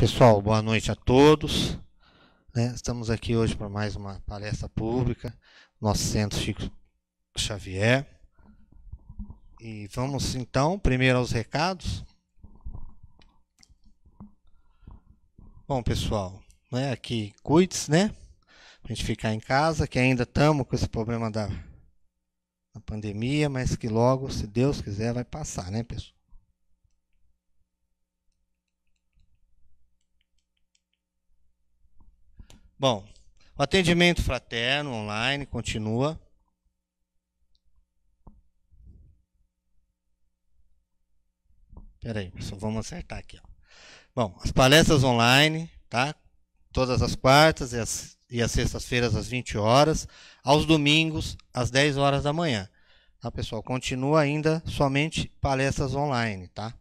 Pessoal, boa noite a todos. Né, estamos aqui hoje para mais uma palestra pública, nosso centro Chico Xavier. E vamos então primeiro aos recados. Bom, pessoal, né, aqui cuides, né? A gente ficar em casa, que ainda estamos com esse problema da, da pandemia, mas que logo, se Deus quiser, vai passar, né, pessoal? Bom, o atendimento fraterno online continua. Espera aí, pessoal, vamos acertar aqui. Ó. Bom, as palestras online, tá? Todas as quartas e as, e as sextas-feiras às 20 horas, aos domingos às 10 horas da manhã. Tá, pessoal? Continua ainda somente palestras online, tá?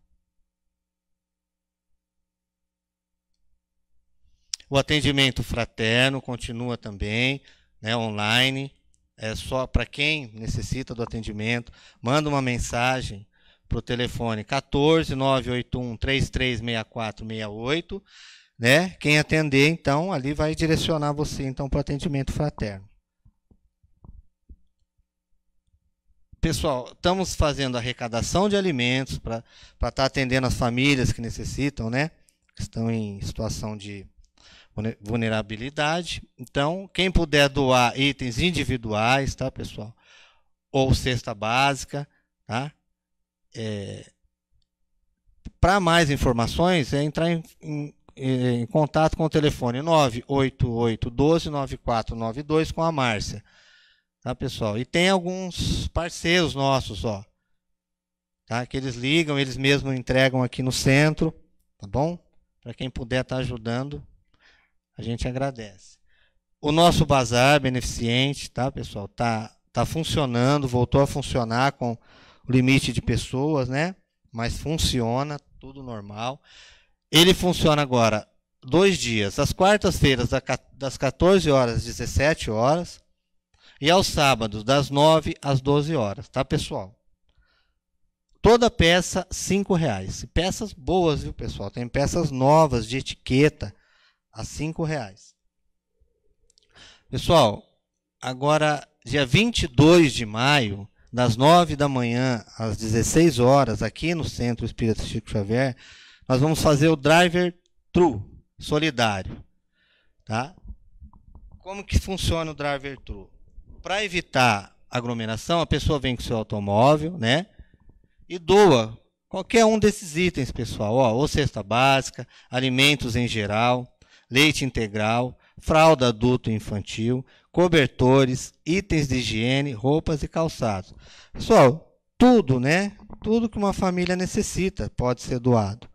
O atendimento fraterno continua também, né, online. É só para quem necessita do atendimento, manda uma mensagem para o telefone 14 981 336468, né? Quem atender, então, ali vai direcionar você então para o atendimento fraterno. pessoal, estamos fazendo arrecadação de alimentos para estar tá atendendo as famílias que necessitam, né? Que estão em situação de vulnerabilidade. Então, quem puder doar itens individuais, tá, pessoal? Ou cesta básica, tá? É... Para mais informações, é entrar em, em, é, em contato com o telefone 9492 com a Márcia. Tá, pessoal? E tem alguns parceiros nossos, ó. Tá? Que eles ligam, eles mesmos entregam aqui no centro, tá bom? Para quem puder estar tá ajudando, a gente agradece. O nosso bazar beneficente, tá, pessoal? Tá, tá funcionando, voltou a funcionar com o limite de pessoas, né? Mas funciona, tudo normal. Ele funciona agora dois dias, às quartas-feiras das 14 horas às 17 horas e aos sábados das 9 às 12 horas, tá, pessoal? Toda peça R$ reais. Peças boas, viu, pessoal? Tem peças novas de etiqueta a cinco reais. Pessoal, agora dia 22 de maio, das 9 da manhã às 16 horas, aqui no Centro Espírita Chico Xavier, nós vamos fazer o driver true solidário, tá? Como que funciona o driver true? Para evitar aglomeração, a pessoa vem com seu automóvel, né? E doa qualquer um desses itens, pessoal, ó, ou cesta básica, alimentos em geral, leite integral, fralda adulto-infantil, cobertores, itens de higiene, roupas e calçados. Pessoal, tudo, né? Tudo que uma família necessita pode ser doado.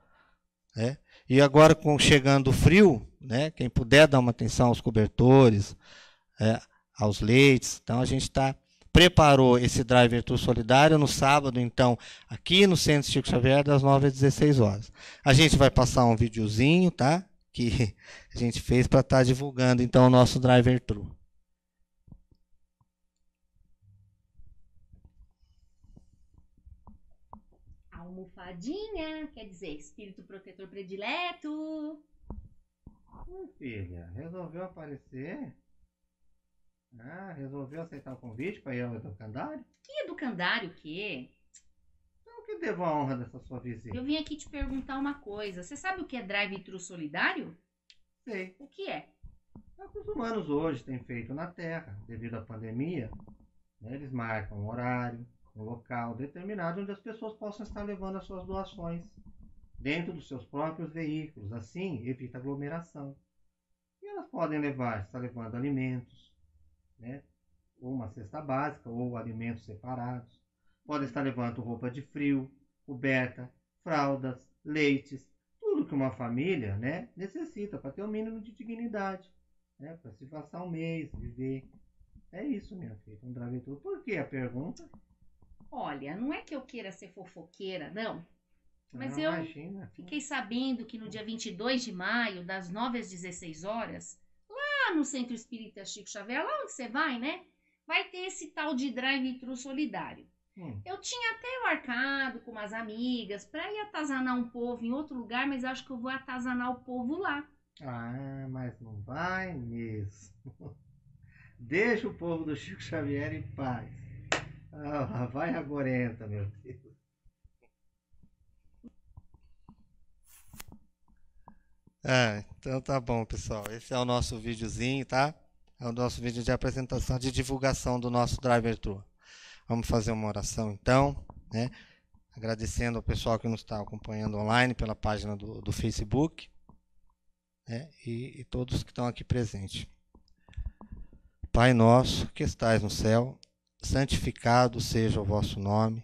Né? E agora, com chegando o frio, né? Quem puder dar uma atenção aos cobertores, é, aos leites. Então a gente está preparou esse Driver Tour Solidário no sábado, então, aqui no Centro Chico Xavier, das 9 às 16 horas. A gente vai passar um videozinho, tá? Que a gente fez para estar tá divulgando então o nosso driver true. Almofadinha, quer dizer, espírito protetor predileto. Hum, filha, resolveu aparecer? Ah, resolveu aceitar o convite para ir ao educandário? Que educandário, o quê? Então, que devo a honra dessa sua visita? Eu vim aqui te perguntar uma coisa. Você sabe o que é drive-thru solidário? Sei. O que é? É o que os humanos hoje têm feito na Terra, devido à pandemia. Né, eles marcam um horário, um local determinado onde as pessoas possam estar levando as suas doações dentro dos seus próprios veículos. Assim, evita aglomeração. E elas podem levar, levando alimentos, né? ou uma cesta básica, ou alimentos separados. Podem estar levando roupa de frio, coberta, fraldas, leites, que uma família né, necessita para ter um mínimo de dignidade, né, para se passar um mês, viver. É isso, minha filha, um gravetor. Por que a pergunta? Olha, não é que eu queira ser fofoqueira, não. Mas não, eu imagina. fiquei sabendo que no dia 22 de maio, das 9 às 16 horas, lá no Centro Espírita Chico Xavier, lá onde você vai, né? Vai ter esse tal de drive-thru solidário. Hum. Eu tinha até marcado com umas amigas para ir atazanar um povo em outro lugar, mas acho que eu vou atazanar o povo lá. Ah, mas não vai mesmo. Deixa o povo do Chico Xavier em paz. Ah, vai agorenta, meu Deus. É, então tá bom, pessoal. Esse é o nosso videozinho, tá? É o nosso vídeo de apresentação, de divulgação do nosso Driver Tour. Vamos fazer uma oração então, né? Agradecendo ao pessoal que nos está acompanhando online pela página do, do Facebook né? e, e todos que estão aqui presentes. Pai nosso que estais no céu, santificado seja o vosso nome.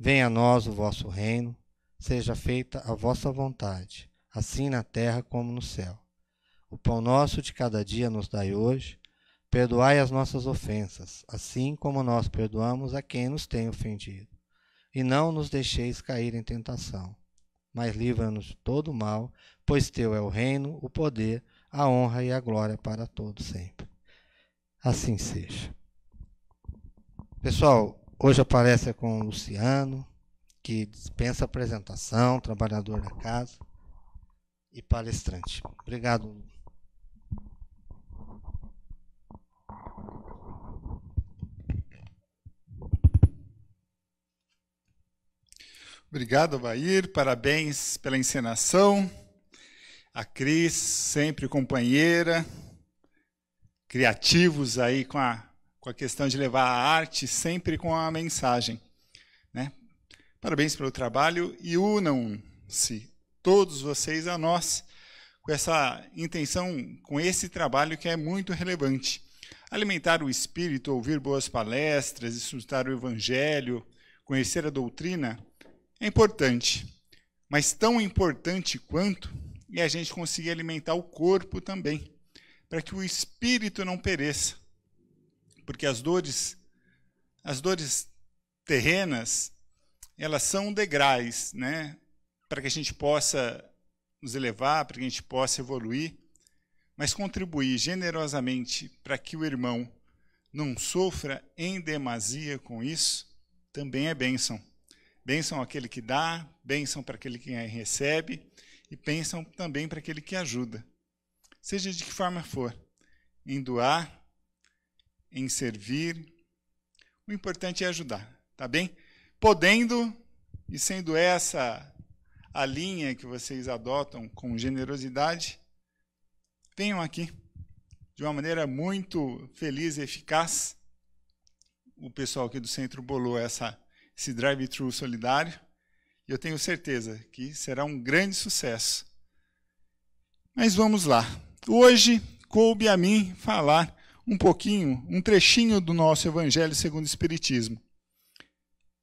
Venha a nós o vosso reino. Seja feita a vossa vontade, assim na terra como no céu. O pão nosso de cada dia nos dai hoje Perdoai as nossas ofensas, assim como nós perdoamos a quem nos tem ofendido. E não nos deixeis cair em tentação, mas livra-nos de todo mal, pois teu é o reino, o poder, a honra e a glória para todos sempre. Assim seja. Pessoal, hoje aparece com o Luciano, que dispensa apresentação, trabalhador da casa e palestrante. Obrigado. Obrigado, Abair. Parabéns pela encenação. A Cris, sempre companheira. Criativos aí com a, com a questão de levar a arte sempre com a mensagem. Né? Parabéns pelo trabalho e unam-se todos vocês a nós com essa intenção, com esse trabalho que é muito relevante alimentar o espírito, ouvir boas palestras, escutar o evangelho, conhecer a doutrina, é importante, mas tão importante quanto é a gente conseguir alimentar o corpo também, para que o espírito não pereça. Porque as dores, as dores terrenas, elas são degraus, né? Para que a gente possa nos elevar, para que a gente possa evoluir, mas contribuir generosamente para que o irmão não sofra em demasia com isso, também é bênção. Bênção aquele que dá, bênção para aquele que recebe e bênção também para aquele que ajuda. Seja de que forma for, em doar, em servir, o importante é ajudar, tá bem? Podendo e sendo essa a linha que vocês adotam com generosidade, venham aqui de uma maneira muito feliz e eficaz. O pessoal aqui do centro bolou essa esse drive-thru solidário. E eu tenho certeza que será um grande sucesso. Mas vamos lá. Hoje coube a mim falar um pouquinho, um trechinho do nosso Evangelho segundo o Espiritismo.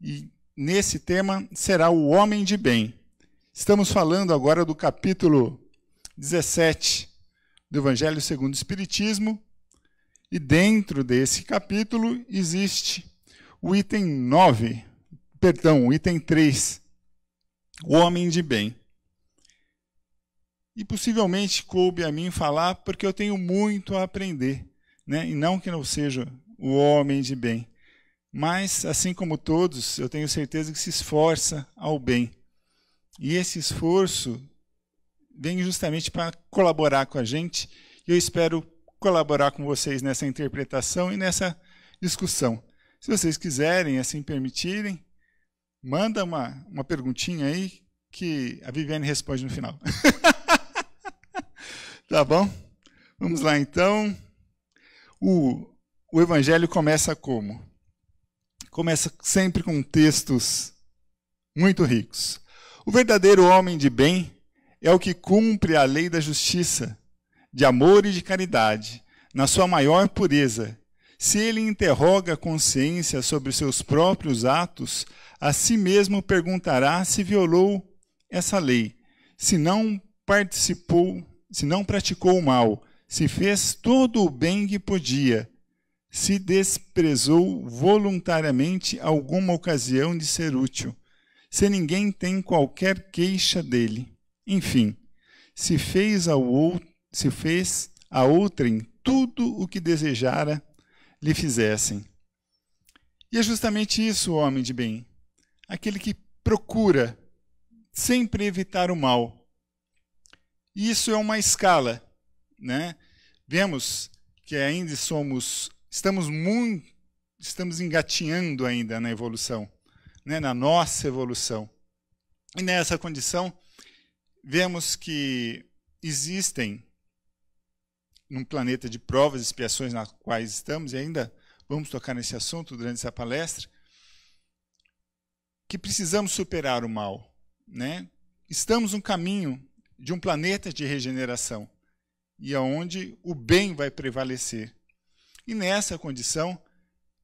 E nesse tema será o homem de bem. Estamos falando agora do capítulo 17 do Evangelho segundo o Espiritismo. E dentro desse capítulo existe o item 9, perdão, item 3, o homem de bem. E possivelmente coube a mim falar porque eu tenho muito a aprender, né? E não que não seja o homem de bem, mas assim como todos, eu tenho certeza que se esforça ao bem. E esse esforço vem justamente para colaborar com a gente, e eu espero colaborar com vocês nessa interpretação e nessa discussão. Se vocês quiserem, assim permitirem, manda uma, uma perguntinha aí que a Viviane responde no final. tá bom? Vamos lá então. O, o Evangelho começa como? Começa sempre com textos muito ricos. O verdadeiro homem de bem é o que cumpre a lei da justiça, de amor e de caridade, na sua maior pureza, se ele interroga a consciência sobre seus próprios atos, a si mesmo perguntará se violou essa lei, se não participou, se não praticou o mal, se fez todo o bem que podia, se desprezou voluntariamente alguma ocasião de ser útil, se ninguém tem qualquer queixa dele. Enfim, se fez ao outro, se fez a outrem tudo o que desejara lhe fizessem. E é justamente isso o homem de bem, aquele que procura sempre evitar o mal. E isso é uma escala, né? Vemos que ainda somos, estamos muito, estamos engatinhando ainda na evolução, né? na nossa evolução. E nessa condição, vemos que existem num planeta de provas e expiações nas quais estamos, e ainda vamos tocar nesse assunto durante essa palestra, que precisamos superar o mal. Né? Estamos no caminho de um planeta de regeneração e aonde o bem vai prevalecer. E nessa condição,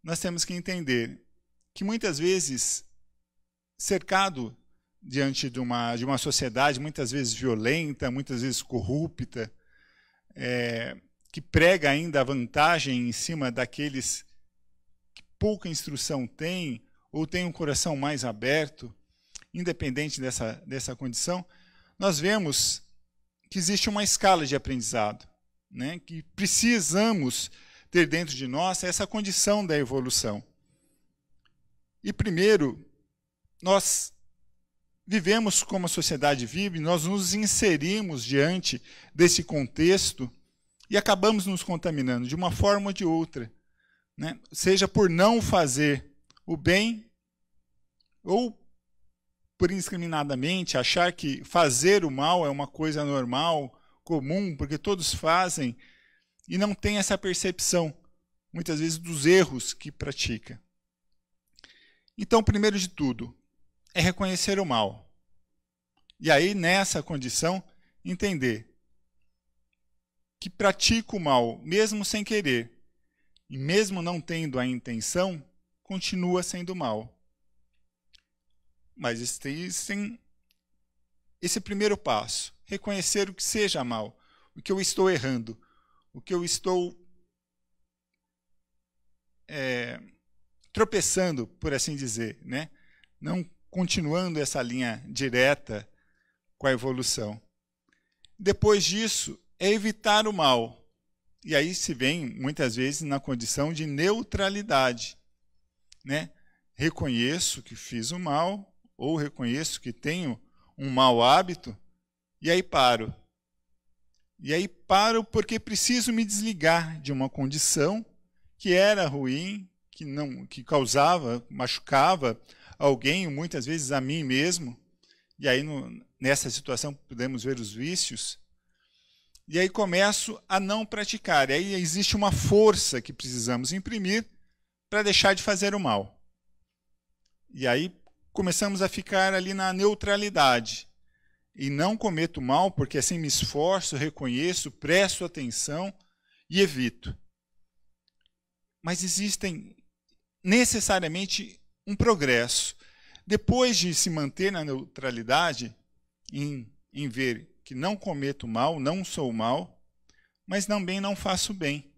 nós temos que entender que muitas vezes, cercado diante de uma, de uma sociedade muitas vezes violenta, muitas vezes corrupta, é, que prega ainda a vantagem em cima daqueles que pouca instrução têm ou têm um coração mais aberto, independente dessa, dessa condição, nós vemos que existe uma escala de aprendizado, né? que precisamos ter dentro de nós essa condição da evolução. E primeiro, nós vivemos como a sociedade vive, nós nos inserimos diante desse contexto e acabamos nos contaminando de uma forma ou de outra, né? seja por não fazer o bem ou por indiscriminadamente achar que fazer o mal é uma coisa normal, comum, porque todos fazem e não tem essa percepção muitas vezes dos erros que pratica. Então, primeiro de tudo, é reconhecer o mal. E aí, nessa condição, entender que pratico o mal, mesmo sem querer, e mesmo não tendo a intenção, continua sendo mal. Mas existem esse primeiro passo, reconhecer o que seja mal, o que eu estou errando, o que eu estou é, tropeçando, por assim dizer, né? Não continuando essa linha direta com a evolução. Depois disso, é evitar o mal. E aí se vem, muitas vezes, na condição de neutralidade. Né? Reconheço que fiz o mal, ou reconheço que tenho um mau hábito, e aí paro. E aí paro porque preciso me desligar de uma condição que era ruim, que não que causava, machucava alguém, muitas vezes a mim mesmo. E aí, no, nessa situação, podemos ver os vícios. E aí começo a não praticar. E aí existe uma força que precisamos imprimir para deixar de fazer o mal. E aí começamos a ficar ali na neutralidade. E não cometo mal, porque assim me esforço, reconheço, presto atenção e evito. Mas existem necessariamente um progresso. Depois de se manter na neutralidade, em, em ver que não cometo mal, não sou mal, mas também não faço bem.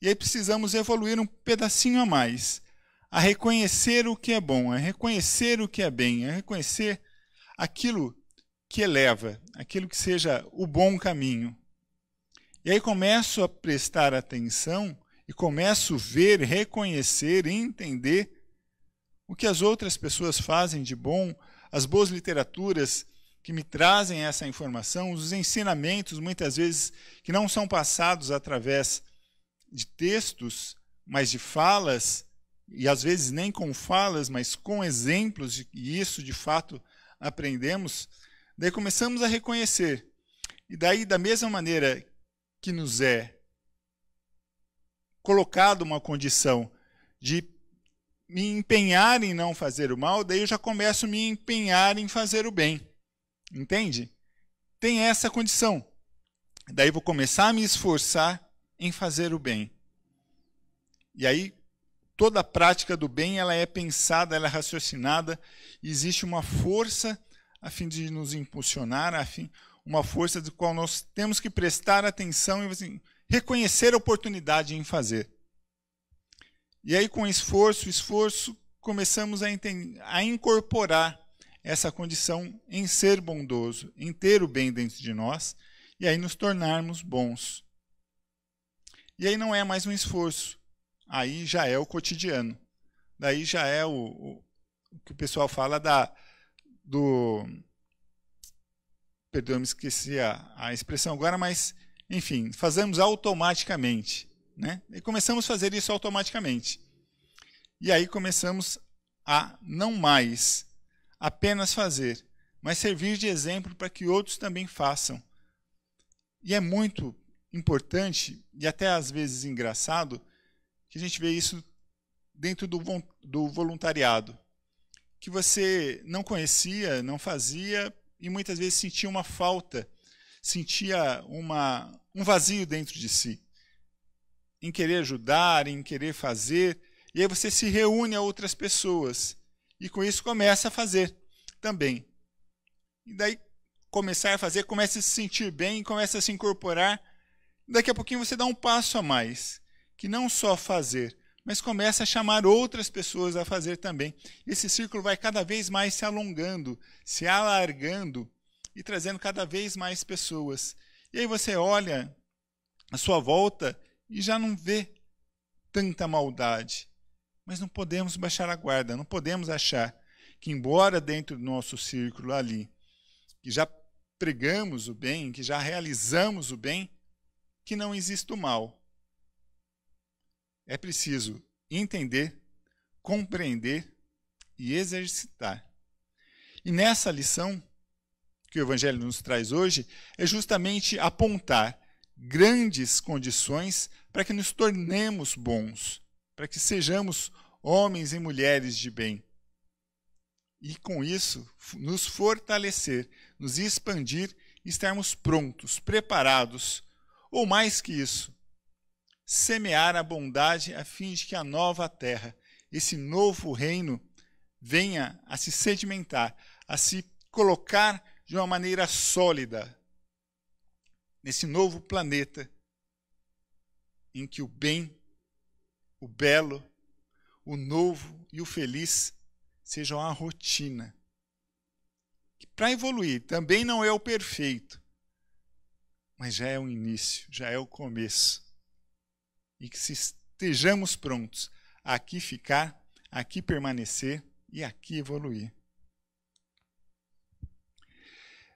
E aí precisamos evoluir um pedacinho a mais, a reconhecer o que é bom, a reconhecer o que é bem, a reconhecer aquilo que eleva, aquilo que seja o bom caminho. E aí começo a prestar atenção e começo a ver, reconhecer, entender o que as outras pessoas fazem de bom, as boas literaturas que me trazem essa informação, os ensinamentos, muitas vezes, que não são passados através de textos, mas de falas, e às vezes nem com falas, mas com exemplos, e isso de fato aprendemos, daí começamos a reconhecer. E daí, da mesma maneira que nos é colocado uma condição de me empenhar em não fazer o mal, daí eu já começo a me empenhar em fazer o bem. Entende? Tem essa condição. Daí vou começar a me esforçar em fazer o bem. E aí toda a prática do bem ela é pensada, ela é raciocinada, existe uma força a fim de nos impulsionar, a fim, uma força de qual nós temos que prestar atenção e assim, reconhecer a oportunidade em fazer. E aí, com esforço, esforço, começamos a, a incorporar essa condição em ser bondoso, em ter o bem dentro de nós, e aí nos tornarmos bons. E aí não é mais um esforço, aí já é o cotidiano. Daí já é o, o, o que o pessoal fala da, do. Perdão, me esqueci a, a expressão agora, mas, enfim, fazemos automaticamente. Né? E começamos a fazer isso automaticamente. E aí começamos a não mais apenas fazer, mas servir de exemplo para que outros também façam. E é muito importante e até às vezes engraçado que a gente vê isso dentro do, do voluntariado, que você não conhecia, não fazia e muitas vezes sentia uma falta, sentia uma, um vazio dentro de si em querer ajudar, em querer fazer, e aí você se reúne a outras pessoas e com isso começa a fazer também. E daí começar a fazer, começa a se sentir bem, começa a se incorporar. Daqui a pouquinho você dá um passo a mais, que não só fazer, mas começa a chamar outras pessoas a fazer também. Esse círculo vai cada vez mais se alongando, se alargando e trazendo cada vez mais pessoas. E aí você olha a sua volta e já não vê tanta maldade. Mas não podemos baixar a guarda, não podemos achar que, embora dentro do nosso círculo ali, que já pregamos o bem, que já realizamos o bem, que não existe o mal. É preciso entender, compreender e exercitar. E nessa lição que o Evangelho nos traz hoje, é justamente apontar grandes condições para que nos tornemos bons, para que sejamos homens e mulheres de bem. E com isso, nos fortalecer, nos expandir e estarmos prontos, preparados, ou mais que isso, semear a bondade a fim de que a nova terra, esse novo reino, venha a se sedimentar, a se colocar de uma maneira sólida nesse novo planeta em que o bem, o belo, o novo e o feliz sejam a rotina. Para evoluir, também não é o perfeito, mas já é o início, já é o começo. E que se estejamos prontos a aqui ficar, aqui permanecer e aqui evoluir.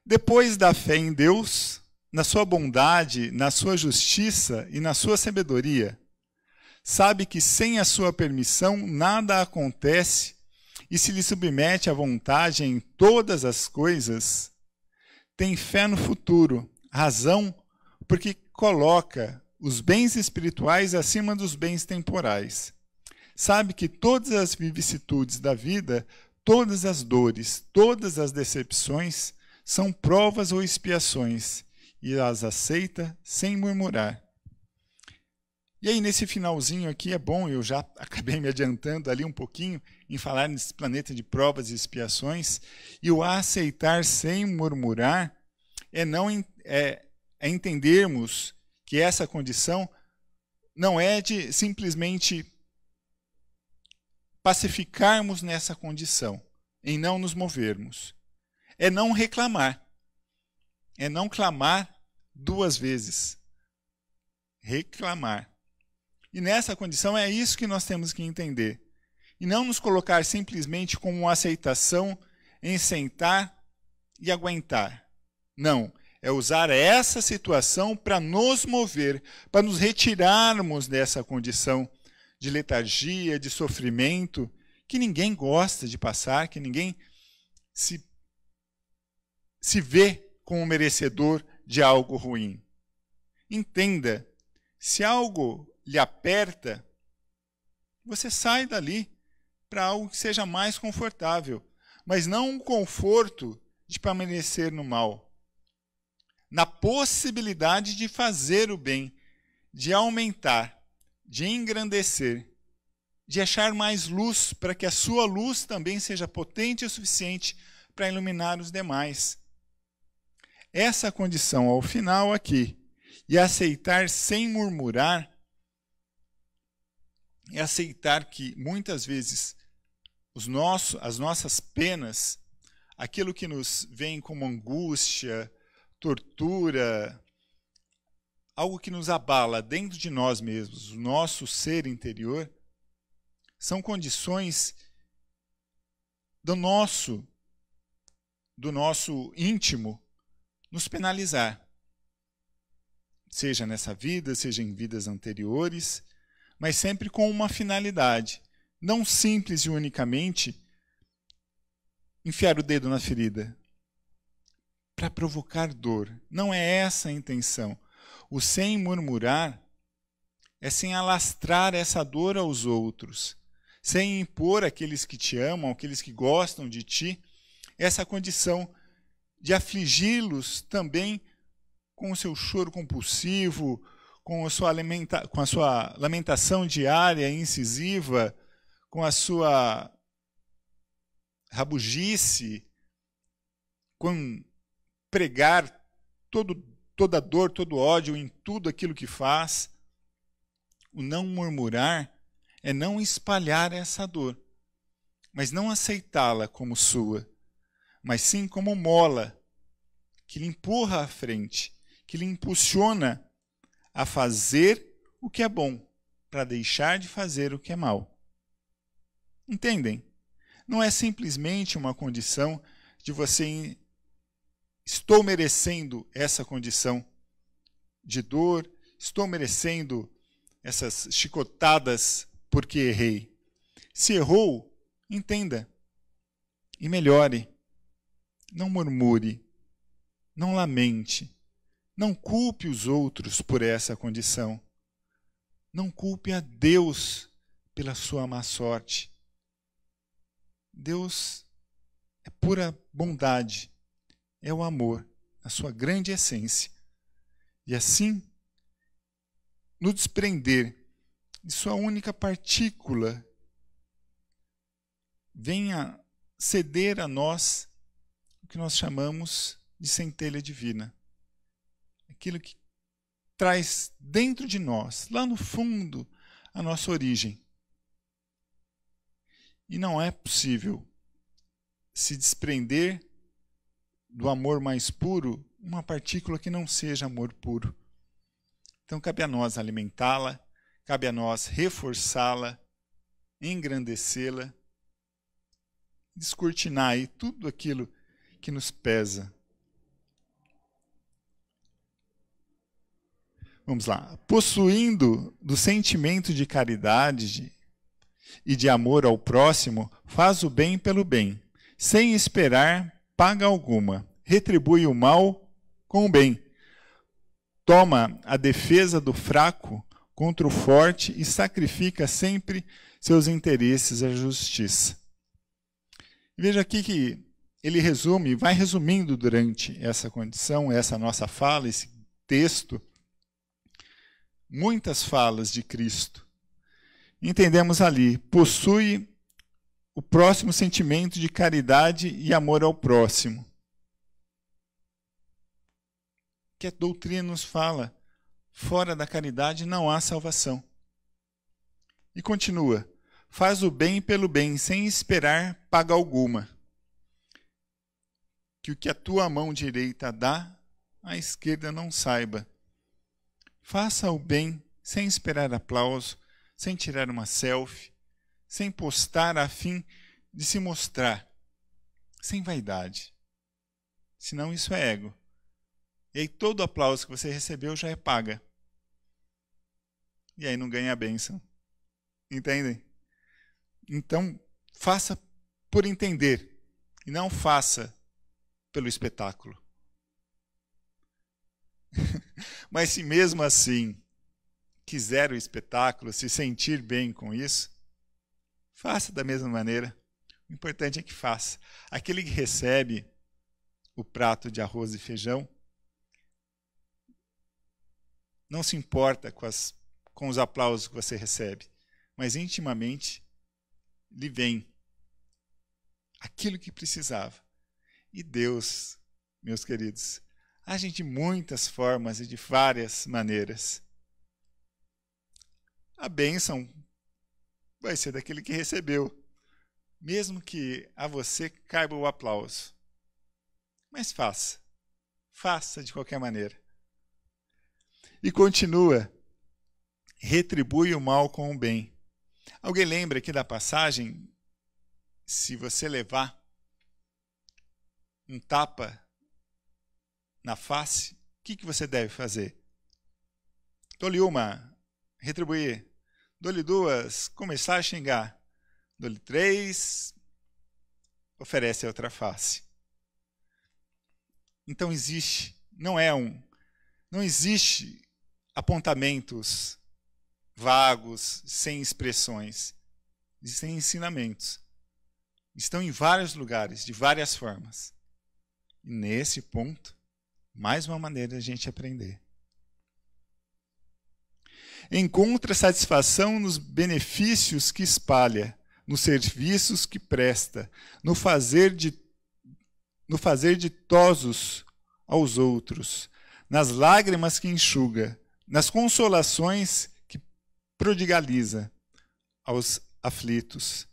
Depois da fé em Deus, na sua bondade, na sua justiça e na sua sabedoria. Sabe que sem a sua permissão nada acontece e se lhe submete à vontade em todas as coisas. Tem fé no futuro, razão porque coloca os bens espirituais acima dos bens temporais. Sabe que todas as vicissitudes da vida, todas as dores, todas as decepções são provas ou expiações e as aceita sem murmurar. E aí, nesse finalzinho aqui, é bom, eu já acabei me adiantando ali um pouquinho em falar nesse planeta de provas e expiações, e o aceitar sem murmurar é não é, é entendermos que essa condição não é de simplesmente pacificarmos nessa condição, em não nos movermos. É não reclamar. É não clamar duas vezes. Reclamar. E nessa condição é isso que nós temos que entender. E não nos colocar simplesmente como uma aceitação em sentar e aguentar. Não. É usar essa situação para nos mover, para nos retirarmos dessa condição de letargia, de sofrimento, que ninguém gosta de passar, que ninguém se, se vê como merecedor de algo ruim. Entenda, se algo lhe aperta, você sai dali para algo que seja mais confortável, mas não um conforto de permanecer no mal. Na possibilidade de fazer o bem, de aumentar, de engrandecer, de achar mais luz, para que a sua luz também seja potente o suficiente para iluminar os demais essa condição ao final aqui e aceitar sem murmurar é aceitar que muitas vezes os nossos, as nossas penas, aquilo que nos vem como angústia, tortura, algo que nos abala dentro de nós mesmos, o nosso ser interior, são condições do nosso do nosso íntimo nos penalizar. Seja nessa vida, seja em vidas anteriores, mas sempre com uma finalidade, não simples e unicamente enfiar o dedo na ferida para provocar dor. Não é essa a intenção. O sem murmurar é sem alastrar essa dor aos outros, sem impor àqueles que te amam, àqueles que gostam de ti, essa condição de afligi-los também com o seu choro compulsivo, com a sua, com a sua lamentação diária e incisiva, com a sua rabugice, com pregar todo, toda dor, todo ódio em tudo aquilo que faz. O não murmurar é não espalhar essa dor, mas não aceitá-la como sua mas sim como mola que lhe empurra à frente, que lhe impulsiona a fazer o que é bom, para deixar de fazer o que é mal. Entendem? Não é simplesmente uma condição de você estou merecendo essa condição de dor, estou merecendo essas chicotadas porque errei. Se errou, entenda e melhore não murmure, não lamente, não culpe os outros por essa condição. Não culpe a Deus pela sua má sorte. Deus é pura bondade, é o amor, a sua grande essência. E assim, no desprender de sua única partícula, venha ceder a nós que nós chamamos de centelha divina. Aquilo que traz dentro de nós, lá no fundo, a nossa origem. E não é possível se desprender do amor mais puro uma partícula que não seja amor puro. Então cabe a nós alimentá-la, cabe a nós reforçá-la, engrandecê-la, descortinar aí tudo aquilo que nos pesa. Vamos lá. Possuindo do sentimento de caridade e de amor ao próximo, faz o bem pelo bem, sem esperar paga alguma. Retribui o mal com o bem. Toma a defesa do fraco contra o forte e sacrifica sempre seus interesses à justiça. Veja aqui que ele resume, vai resumindo durante essa condição, essa nossa fala, esse texto, muitas falas de Cristo. Entendemos ali, possui o próximo sentimento de caridade e amor ao próximo. Que a doutrina nos fala, fora da caridade não há salvação. E continua, faz o bem pelo bem, sem esperar paga alguma que o que a tua mão direita dá, a esquerda não saiba. Faça o bem sem esperar aplauso, sem tirar uma selfie, sem postar a fim de se mostrar, sem vaidade. Senão isso é ego. E aí todo aplauso que você recebeu já é paga. E aí não ganha a bênção. Entendem? Então, faça por entender. E não faça pelo espetáculo. Mas se mesmo assim quiser o espetáculo, se sentir bem com isso, faça da mesma maneira. O importante é que faça. Aquele que recebe o prato de arroz e feijão não se importa com, as, com os aplausos que você recebe, mas intimamente lhe vem aquilo que precisava e Deus, meus queridos, agem de muitas formas e de várias maneiras. A bênção vai ser daquele que recebeu, mesmo que a você caiba o aplauso. Mas faça, faça de qualquer maneira. E continua: retribui o mal com o bem. Alguém lembra aqui da passagem? Se você levar um tapa na face, o que, que você deve fazer? Dou-lhe uma, retribuir. Dou-lhe duas, começar a xingar. Dou-lhe três, oferece a outra face. Então existe, não é um, não existe apontamentos vagos, sem expressões, existem ensinamentos. Estão em vários lugares, de várias formas nesse ponto, mais uma maneira de a gente aprender. Encontra satisfação nos benefícios que espalha, nos serviços que presta, no fazer de no fazer ditosos aos outros, nas lágrimas que enxuga, nas consolações que prodigaliza aos aflitos,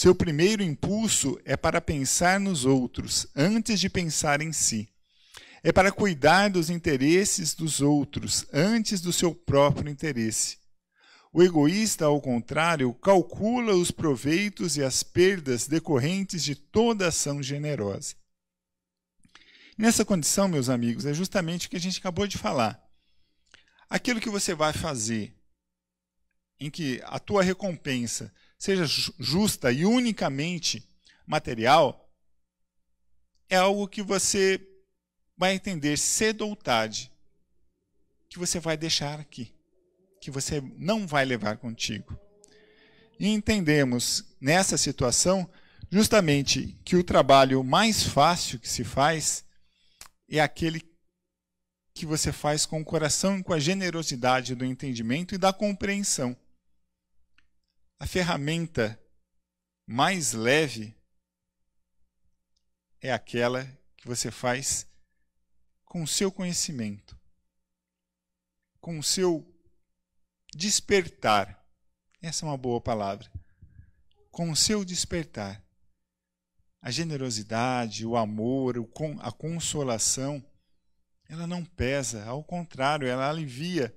seu primeiro impulso é para pensar nos outros, antes de pensar em si. É para cuidar dos interesses dos outros, antes do seu próprio interesse. O egoísta, ao contrário, calcula os proveitos e as perdas decorrentes de toda ação generosa. Nessa condição, meus amigos, é justamente o que a gente acabou de falar. Aquilo que você vai fazer, em que a tua recompensa seja justa e unicamente material, é algo que você vai entender cedo ou tarde que você vai deixar aqui, que você não vai levar contigo. E entendemos nessa situação justamente que o trabalho mais fácil que se faz é aquele que você faz com o coração e com a generosidade do entendimento e da compreensão a ferramenta mais leve é aquela que você faz com o seu conhecimento, com o seu despertar. Essa é uma boa palavra. Com o seu despertar. A generosidade, o amor, a consolação, ela não pesa, ao contrário, ela alivia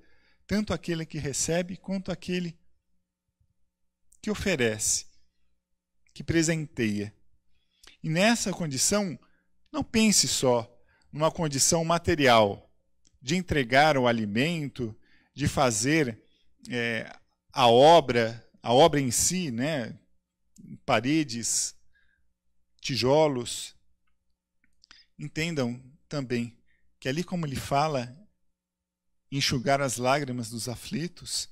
tanto aquele que recebe quanto aquele que oferece, que presenteia. E nessa condição, não pense só numa condição material, de entregar o alimento, de fazer é, a obra, a obra em si, né? paredes, tijolos. Entendam também que ali como ele fala enxugar as lágrimas dos aflitos,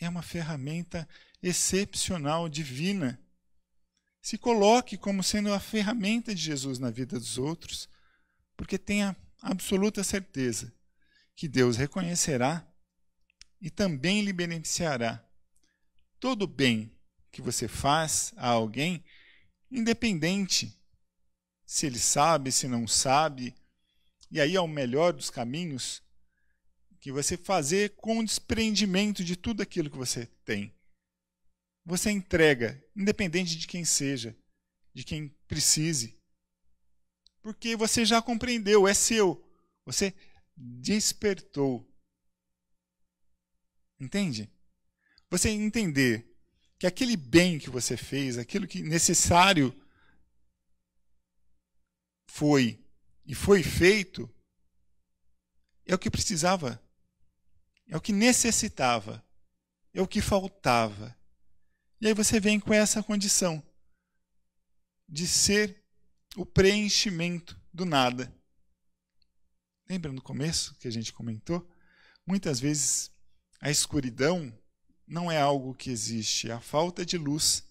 é uma ferramenta excepcional, divina. Se coloque como sendo a ferramenta de Jesus na vida dos outros, porque tenha absoluta certeza que Deus reconhecerá e também lhe beneficiará. Todo bem que você faz a alguém, independente se ele sabe, se não sabe, e aí é o melhor dos caminhos, que você fazer com desprendimento de tudo aquilo que você tem. Você entrega, independente de quem seja, de quem precise. Porque você já compreendeu, é seu. Você despertou. Entende? Você entender que aquele bem que você fez, aquilo que necessário foi e foi feito, é o que precisava é o que necessitava, é o que faltava. E aí você vem com essa condição de ser o preenchimento do nada. Lembra no começo que a gente comentou? Muitas vezes a escuridão não é algo que existe, é a falta de luz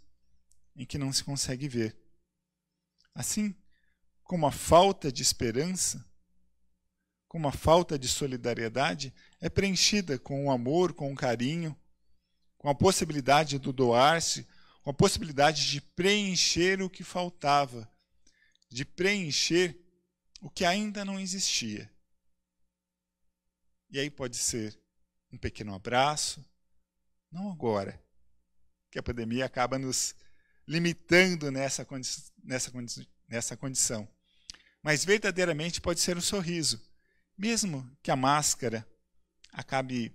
em que não se consegue ver. Assim como a falta de esperança com uma falta de solidariedade é preenchida com um amor, com um carinho, com a possibilidade do doar-se, com a possibilidade de preencher o que faltava, de preencher o que ainda não existia. E aí pode ser um pequeno abraço, não agora, que a pandemia acaba nos limitando nessa, condi nessa, condi nessa condição. Mas verdadeiramente pode ser um sorriso mesmo que a máscara acabe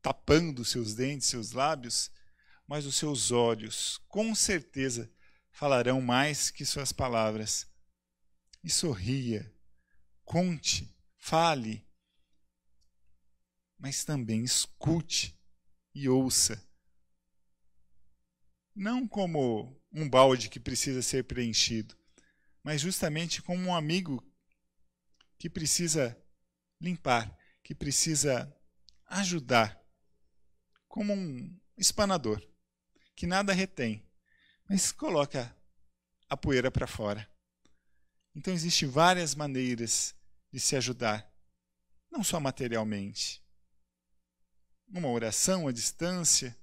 tapando seus dentes, seus lábios, mas os seus olhos, com certeza, falarão mais que suas palavras. E sorria, conte, fale, mas também escute e ouça. Não como um balde que precisa ser preenchido, mas justamente como um amigo que precisa limpar, que precisa ajudar, como um espanador, que nada retém, mas coloca a poeira para fora. Então existem várias maneiras de se ajudar, não só materialmente. Uma oração à distância,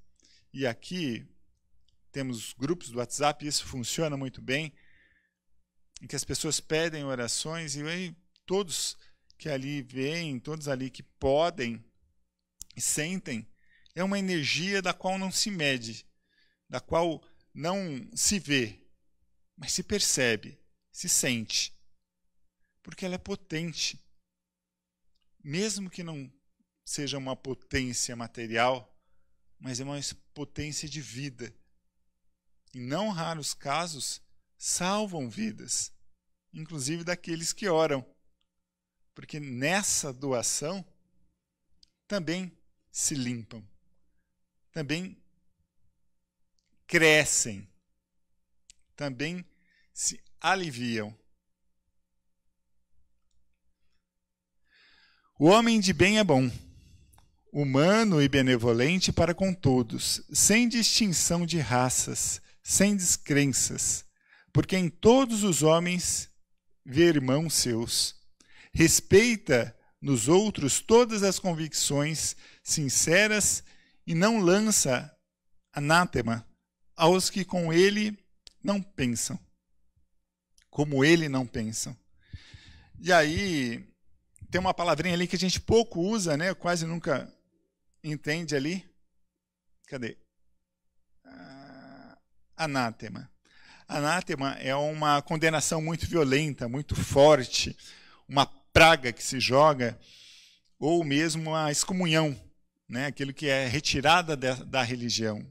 e aqui temos grupos do WhatsApp, e isso funciona muito bem, em que as pessoas pedem orações e aí todos que ali veem, todos ali que podem e sentem, é uma energia da qual não se mede, da qual não se vê, mas se percebe, se sente. Porque ela é potente. Mesmo que não seja uma potência material, mas é uma potência de vida. Em não raros casos, salvam vidas, inclusive daqueles que oram porque nessa doação também se limpam, também crescem, também se aliviam. O homem de bem é bom, humano e benevolente para com todos, sem distinção de raças, sem descrenças, porque em todos os homens vê irmãos seus Respeita nos outros todas as convicções sinceras e não lança anátema aos que com ele não pensam, como ele não pensam. E aí tem uma palavrinha ali que a gente pouco usa, né? Quase nunca entende ali. Cadê? Ah, anátema. Anátema é uma condenação muito violenta, muito forte, uma praga que se joga, ou mesmo a excomunhão, né? aquilo que é retirada da, da religião.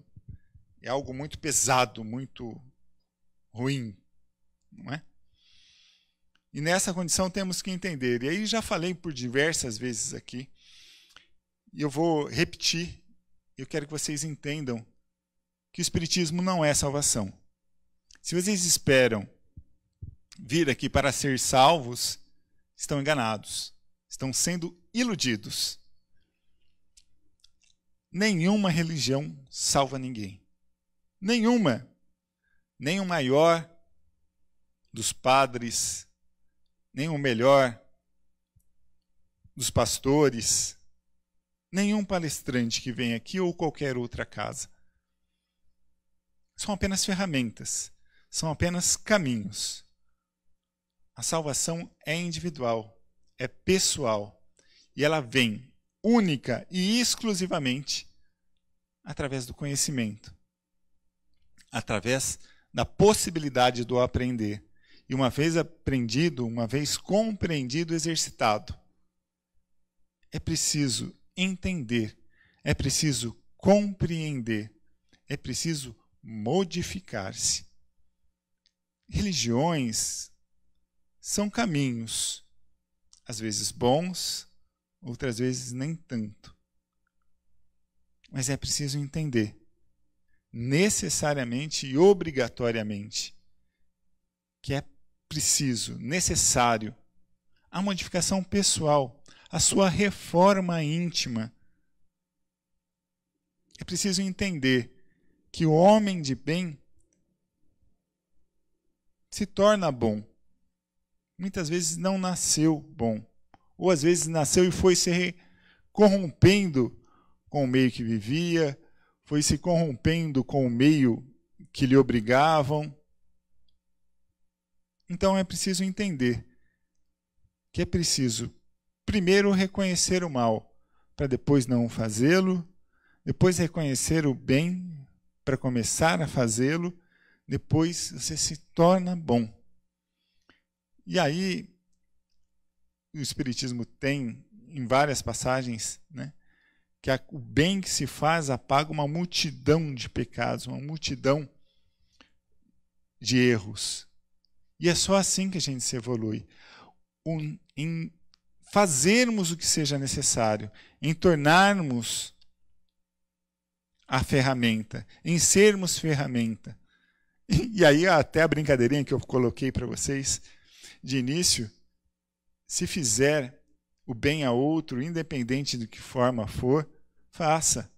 É algo muito pesado, muito ruim, não é? E nessa condição temos que entender. E aí já falei por diversas vezes aqui, e eu vou repetir, eu quero que vocês entendam que o Espiritismo não é salvação. Se vocês esperam vir aqui para ser salvos, estão enganados, estão sendo iludidos. Nenhuma religião salva ninguém. Nenhuma. Nem o maior dos padres, nem o melhor dos pastores, nenhum palestrante que vem aqui ou qualquer outra casa. São apenas ferramentas, são apenas caminhos. A salvação é individual, é pessoal e ela vem única e exclusivamente através do conhecimento, através da possibilidade do aprender. E uma vez aprendido, uma vez compreendido, exercitado, é preciso entender, é preciso compreender, é preciso modificar-se. Religiões, são caminhos, às vezes bons, outras vezes nem tanto. Mas é preciso entender, necessariamente e obrigatoriamente, que é preciso, necessário, a modificação pessoal, a sua reforma íntima. É preciso entender que o homem de bem se torna bom muitas vezes não nasceu bom. Ou às vezes nasceu e foi se corrompendo com o meio que vivia, foi se corrompendo com o meio que lhe obrigavam. Então é preciso entender que é preciso primeiro reconhecer o mal, para depois não fazê-lo, depois reconhecer o bem, para começar a fazê-lo, depois você se torna bom. E aí, o Espiritismo tem em várias passagens, né? que a, o bem que se faz apaga uma multidão de pecados, uma multidão de erros. E é só assim que a gente se evolui. Um, em fazermos o que seja necessário, em tornarmos a ferramenta, em sermos ferramenta. E aí, até a brincadeirinha que eu coloquei para vocês, de início, se fizer o bem a outro, independente de que forma for, faça.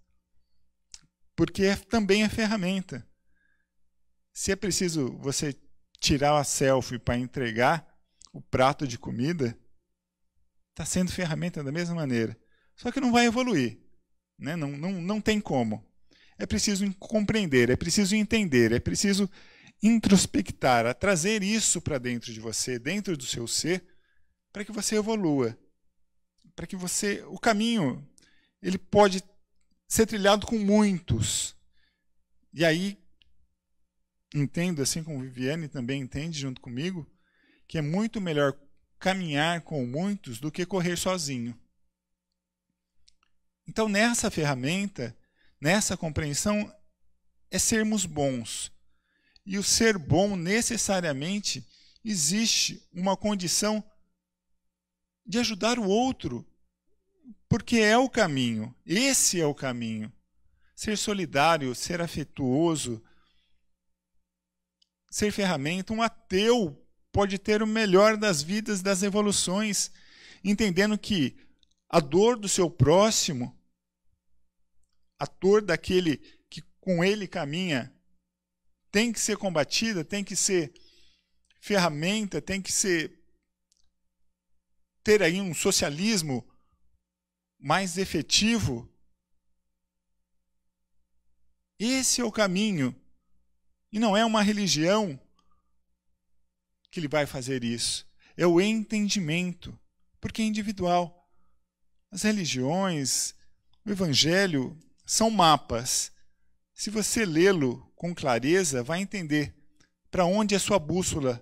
Porque é, também é ferramenta. Se é preciso você tirar a selfie para entregar o prato de comida, está sendo ferramenta da mesma maneira. Só que não vai evoluir. Né? Não, não, não tem como. É preciso compreender, é preciso entender, é preciso introspectar, a trazer isso para dentro de você, dentro do seu ser, para que você evolua, para que você, o caminho, ele pode ser trilhado com muitos. E aí entendo, assim como Viviane também entende junto comigo, que é muito melhor caminhar com muitos do que correr sozinho. Então, nessa ferramenta, nessa compreensão, é sermos bons, e o ser bom, necessariamente, existe uma condição de ajudar o outro, porque é o caminho, esse é o caminho. Ser solidário, ser afetuoso, ser ferramenta. Um ateu pode ter o melhor das vidas, das evoluções, entendendo que a dor do seu próximo, a dor daquele que com ele caminha, tem que ser combatida, tem que ser ferramenta, tem que ser ter aí um socialismo mais efetivo. Esse é o caminho. E não é uma religião que lhe vai fazer isso. É o entendimento, porque é individual. As religiões, o evangelho são mapas se você lê-lo com clareza, vai entender para onde a sua bússola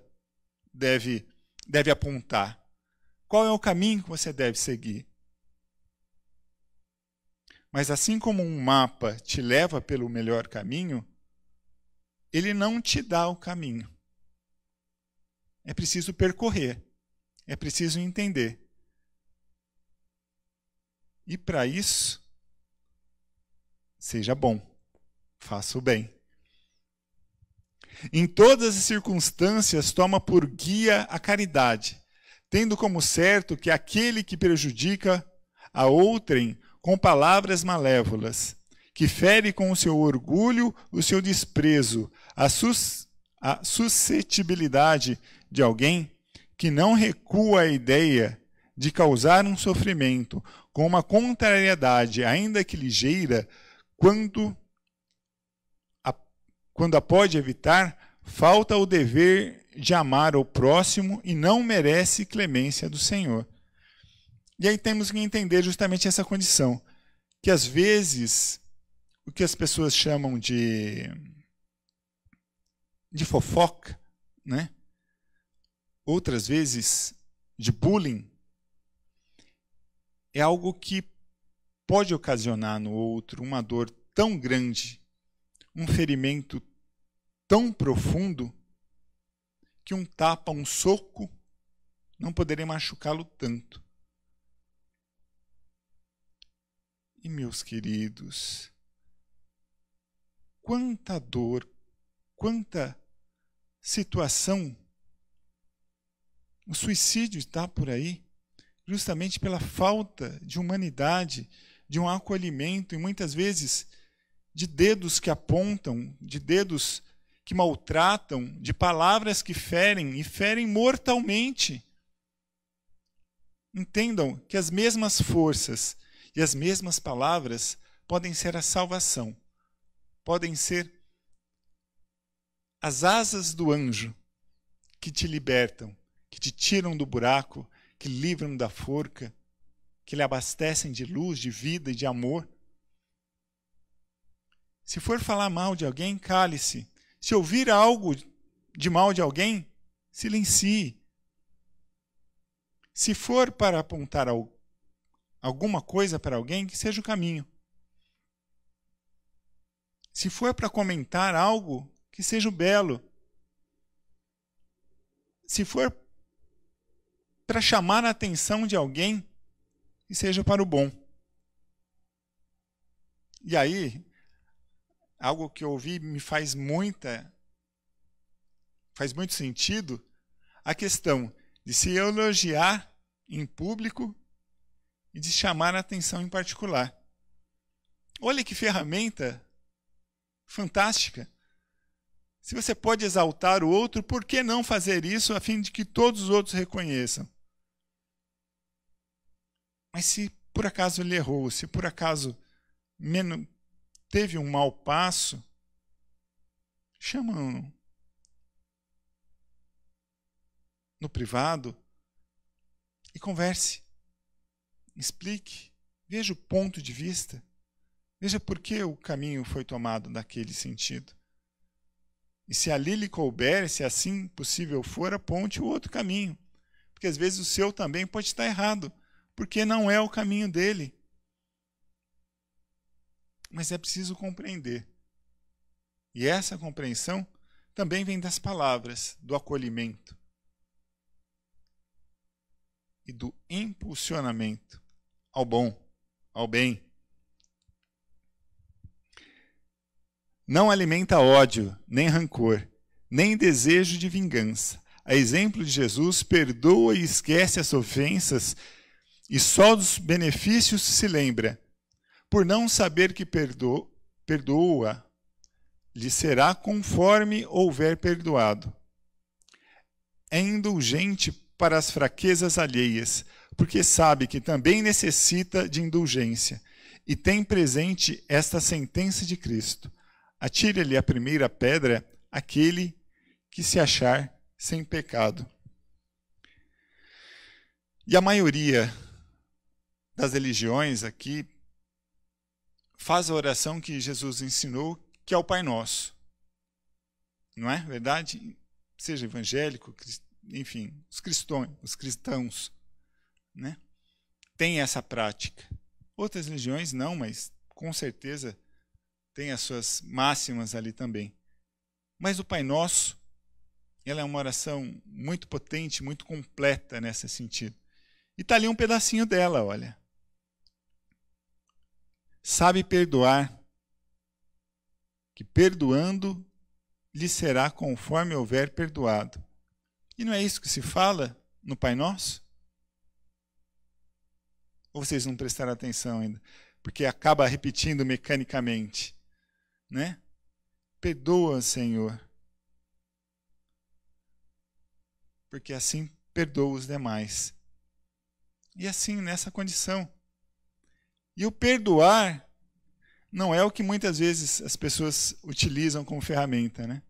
deve, deve apontar. Qual é o caminho que você deve seguir? Mas assim como um mapa te leva pelo melhor caminho, ele não te dá o caminho. É preciso percorrer, é preciso entender. E para isso, seja bom faça o bem. Em todas as circunstâncias, toma por guia a caridade, tendo como certo que aquele que prejudica a outrem com palavras malévolas, que fere com o seu orgulho o seu desprezo, a, sus a suscetibilidade de alguém que não recua a ideia de causar um sofrimento com uma contrariedade, ainda que ligeira, quando quando a pode evitar, falta o dever de amar o próximo e não merece clemência do Senhor. E aí temos que entender justamente essa condição, que às vezes o que as pessoas chamam de de fofoca, né? Outras vezes de bullying é algo que pode ocasionar no outro uma dor tão grande um ferimento tão profundo que um tapa, um soco, não poderia machucá-lo tanto. E meus queridos, quanta dor, quanta situação. O suicídio está por aí, justamente pela falta de humanidade, de um acolhimento e muitas vezes de dedos que apontam, de dedos que maltratam, de palavras que ferem e ferem mortalmente. Entendam que as mesmas forças e as mesmas palavras podem ser a salvação, podem ser as asas do anjo que te libertam, que te tiram do buraco, que livram da forca, que lhe abastecem de luz, de vida e de amor. Se for falar mal de alguém, cale-se. Se ouvir algo de mal de alguém, silencie. Se for para apontar alguma coisa para alguém, que seja o caminho. Se for para comentar algo, que seja o belo. Se for para chamar a atenção de alguém, que seja para o bom. E aí, algo que eu ouvi me faz muita faz muito sentido a questão de se elogiar em público e de chamar a atenção em particular. Olha que ferramenta fantástica. Se você pode exaltar o outro, por que não fazer isso a fim de que todos os outros reconheçam? Mas se por acaso ele errou, se por acaso teve um mau passo, chama no, privado e converse. Explique, veja o ponto de vista, veja por que o caminho foi tomado naquele sentido. E se ali lhe couber, se assim possível for, aponte o outro caminho. Porque às vezes o seu também pode estar errado, porque não é o caminho dele mas é preciso compreender. E essa compreensão também vem das palavras, do acolhimento e do impulsionamento ao bom, ao bem. Não alimenta ódio, nem rancor, nem desejo de vingança. A exemplo de Jesus, perdoa e esquece as ofensas e só dos benefícios se lembra por não saber que perdoa, perdoa, lhe será conforme houver perdoado. É indulgente para as fraquezas alheias, porque sabe que também necessita de indulgência, e tem presente esta sentença de Cristo: Atire-lhe a primeira pedra aquele que se achar sem pecado. E a maioria das religiões aqui faz a oração que Jesus ensinou, que é o Pai Nosso. Não é verdade? Seja evangélico, enfim, os os cristãos, né? Tem essa prática. Outras religiões não, mas com certeza tem as suas máximas ali também. Mas o Pai Nosso, ela é uma oração muito potente, muito completa nesse sentido. E está ali um pedacinho dela, olha sabe perdoar, que perdoando lhe será conforme houver perdoado. E não é isso que se fala no Pai Nosso? Ou vocês não prestaram atenção ainda? Porque acaba repetindo mecanicamente, né? Perdoa, Senhor. Porque assim perdoa os demais. E assim, nessa condição, e o perdoar não é o que muitas vezes as pessoas utilizam como ferramenta, né?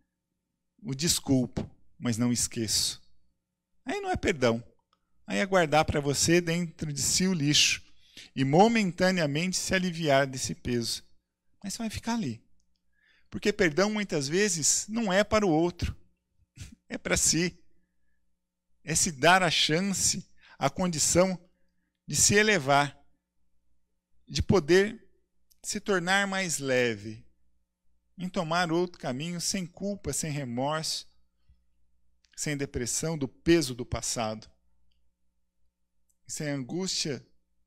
O desculpo, mas não esqueço. Aí não é perdão. Aí é guardar para você dentro de si o lixo e momentaneamente se aliviar desse peso. Mas vai ficar ali. Porque perdão muitas vezes não é para o outro, é para si. É se dar a chance, a condição de se elevar de poder se tornar mais leve, em tomar outro caminho sem culpa, sem remorso, sem depressão do peso do passado, sem angústia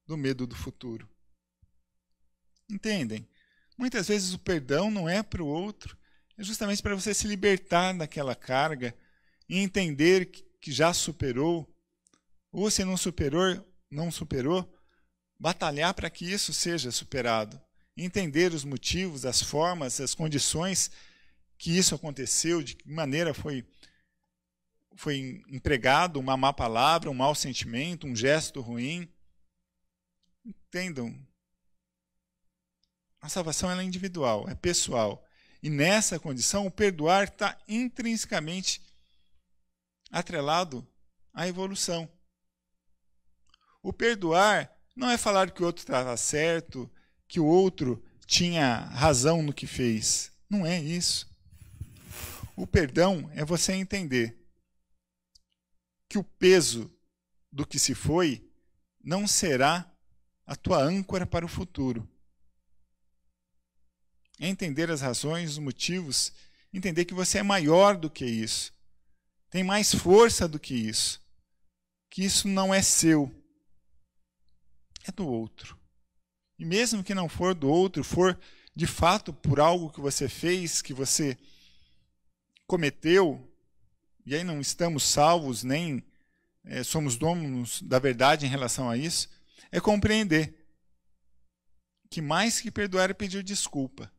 do medo do futuro. Entendem? Muitas vezes o perdão não é para o outro, é justamente para você se libertar daquela carga e entender que já superou, ou se não superou, não superou, batalhar para que isso seja superado, entender os motivos, as formas, as condições que isso aconteceu, de que maneira foi foi empregado uma má palavra, um mau sentimento, um gesto ruim. Entendam. A salvação é individual, é pessoal. E nessa condição, o perdoar está intrinsecamente atrelado à evolução. O perdoar não é falar que o outro estava certo, que o outro tinha razão no que fez. Não é isso. O perdão é você entender que o peso do que se foi não será a tua âncora para o futuro. É entender as razões, os motivos, entender que você é maior do que isso, tem mais força do que isso, que isso não é seu, é do outro. E mesmo que não for do outro, for de fato por algo que você fez, que você cometeu, e aí não estamos salvos nem é, somos donos da verdade em relação a isso, é compreender que mais que perdoar é pedir desculpa.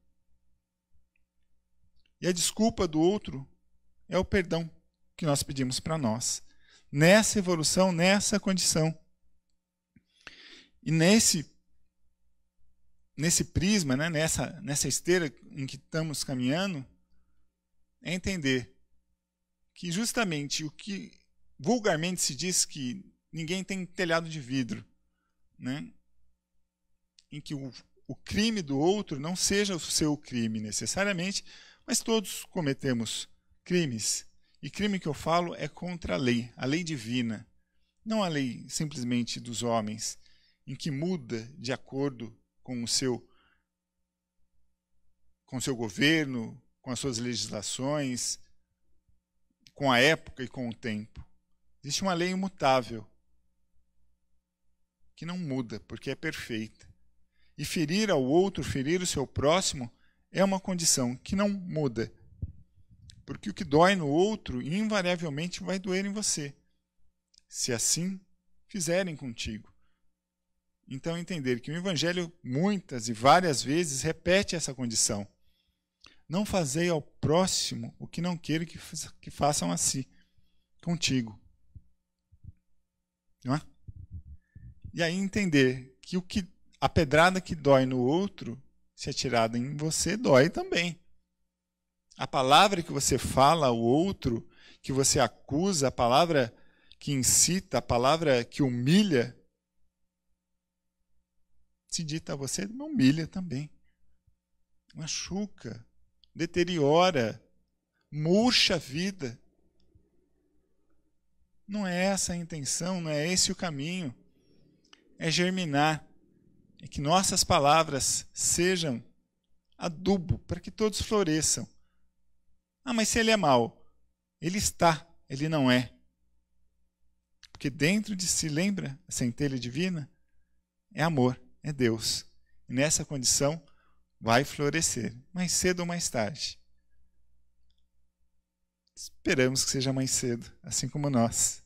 E a desculpa do outro é o perdão que nós pedimos para nós. Nessa evolução, nessa condição. E nesse nesse prisma, né, nessa nessa esteira em que estamos caminhando, é entender que justamente o que vulgarmente se diz que ninguém tem telhado de vidro, né? Em que o, o crime do outro não seja o seu crime necessariamente, mas todos cometemos crimes. E crime que eu falo é contra a lei, a lei divina, não a lei simplesmente dos homens em que muda de acordo com o seu com o seu governo, com as suas legislações, com a época e com o tempo. Existe uma lei imutável que não muda, porque é perfeita. E ferir ao outro, ferir o seu próximo, é uma condição que não muda. Porque o que dói no outro, invariavelmente vai doer em você, se assim fizerem contigo então entender que o Evangelho muitas e várias vezes repete essa condição. Não fazei ao próximo o que não queira que, façam a si, contigo. Não é? E aí entender que o que a pedrada que dói no outro, se atirada tirada em você, dói também. A palavra que você fala ao outro, que você acusa, a palavra que incita, a palavra que humilha, se dita a você, humilha também. Machuca, deteriora, murcha a vida. Não é essa a intenção, não é esse o caminho. É germinar. É que nossas palavras sejam adubo para que todos floresçam. Ah, mas se ele é mau, ele está, ele não é. Porque dentro de si, lembra, a centelha divina? É amor é Deus. E nessa condição vai florescer, mais cedo ou mais tarde. Esperamos que seja mais cedo, assim como nós.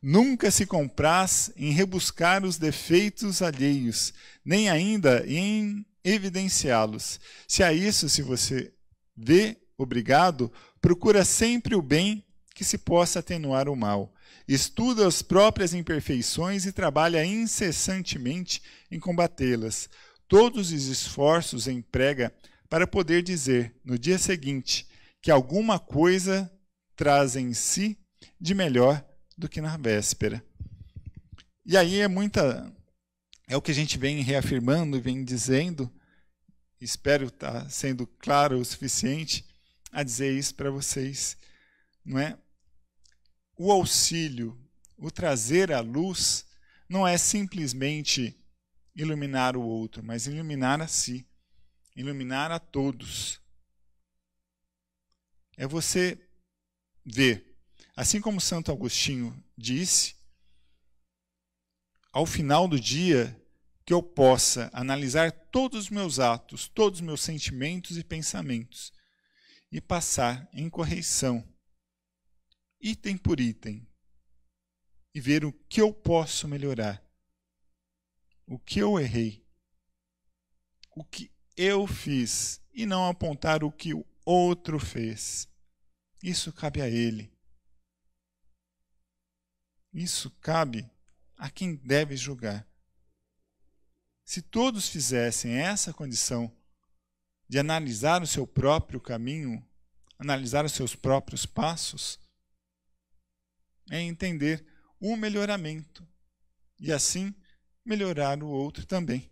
Nunca se compraz em rebuscar os defeitos alheios, nem ainda em evidenciá-los. Se a isso, se você vê obrigado, procura sempre o bem que se possa atenuar o mal. Estuda as próprias imperfeições e trabalha incessantemente em combatê-las. Todos os esforços emprega para poder dizer, no dia seguinte, que alguma coisa traz em si de melhor do que na véspera. E aí é muita. É o que a gente vem reafirmando e vem dizendo, espero estar tá sendo claro o suficiente a dizer isso para vocês não é? O auxílio, o trazer à luz, não é simplesmente iluminar o outro, mas iluminar a si, iluminar a todos. É você ver, assim como Santo Agostinho disse, ao final do dia, que eu possa analisar todos os meus atos, todos os meus sentimentos e pensamentos e passar em correição item por item, e ver o que eu posso melhorar, o que eu errei, o que eu fiz, e não apontar o que o outro fez. Isso cabe a ele. Isso cabe a quem deve julgar. Se todos fizessem essa condição de analisar o seu próprio caminho, analisar os seus próprios passos, é entender o melhoramento e assim melhorar o outro também.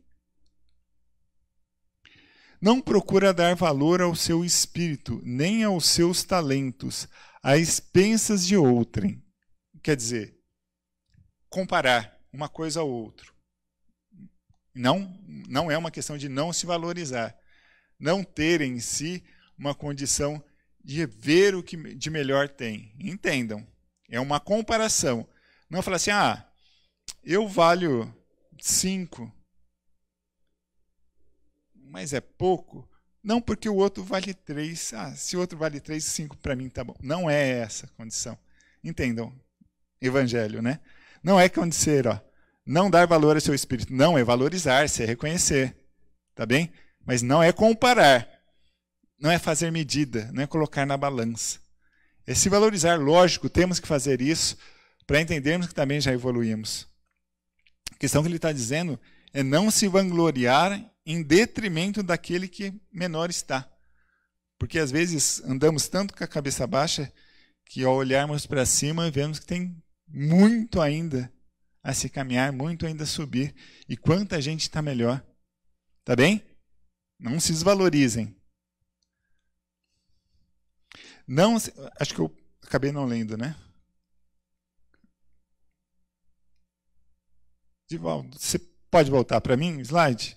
Não procura dar valor ao seu espírito, nem aos seus talentos, a expensas de outrem. Quer dizer, comparar uma coisa ao outro. Não, não é uma questão de não se valorizar, não ter em si uma condição de ver o que de melhor tem. Entendam, é uma comparação. Não falar assim, ah, eu valho 5, mas é pouco. Não porque o outro vale 3. Ah, se o outro vale 3, 5 para mim tá bom. Não é essa a condição. Entendam. Evangelho, né? Não é condizer, ó. Não dar valor ao seu espírito. Não, é valorizar-se, é reconhecer. Tá bem? Mas não é comparar. Não é fazer medida, não é colocar na balança. É se valorizar, lógico, temos que fazer isso para entendermos que também já evoluímos. A questão que ele está dizendo é não se vangloriar em detrimento daquele que menor está. Porque às vezes andamos tanto com a cabeça baixa que ao olharmos para cima vemos que tem muito ainda a se caminhar, muito ainda a subir. E quanta gente está melhor. Tá bem? Não se desvalorizem. Não, acho que eu acabei não lendo, né? Divaldo, você pode voltar para mim, slide?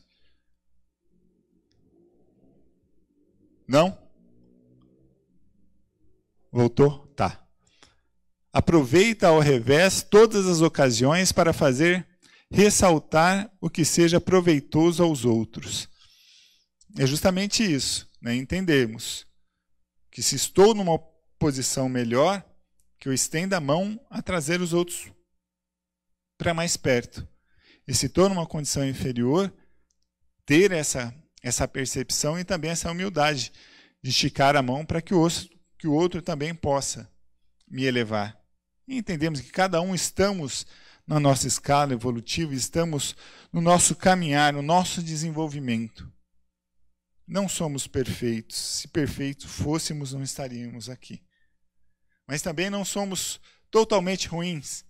Não? Voltou? Tá. Aproveita ao revés todas as ocasiões para fazer ressaltar o que seja proveitoso aos outros. É justamente isso, né? Entendemos que se estou numa posição melhor, que eu estenda a mão a trazer os outros para mais perto. E se estou numa condição inferior, ter essa, essa percepção e também essa humildade de esticar a mão para que o, que o outro também possa me elevar. E entendemos que cada um estamos na nossa escala evolutiva, estamos no nosso caminhar, no nosso desenvolvimento. Não somos perfeitos. Se perfeitos fôssemos, não estaríamos aqui. Mas também não somos totalmente ruins,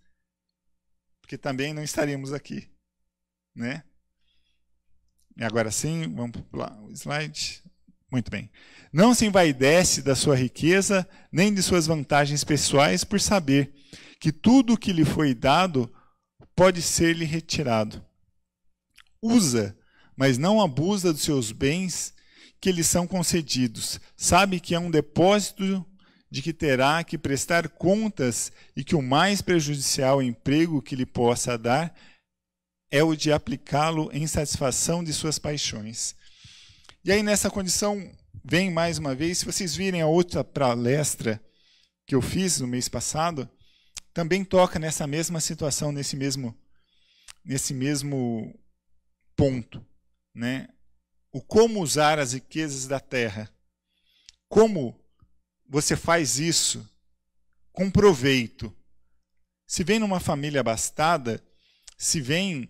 porque também não estaríamos aqui, né? E agora sim, vamos pular o slide. Muito bem. Não se envaidece da sua riqueza, nem de suas vantagens pessoais, por saber que tudo o que lhe foi dado pode ser-lhe retirado. Usa, mas não abusa dos seus bens que lhe são concedidos. Sabe que é um depósito de que terá que prestar contas e que o mais prejudicial emprego que lhe possa dar é o de aplicá-lo em satisfação de suas paixões. E aí, nessa condição, vem mais uma vez, se vocês virem a outra palestra que eu fiz no mês passado, também toca nessa mesma situação, nesse mesmo, nesse mesmo ponto. Né? o como usar as riquezas da terra. Como você faz isso com proveito? Se vem numa família abastada, se vem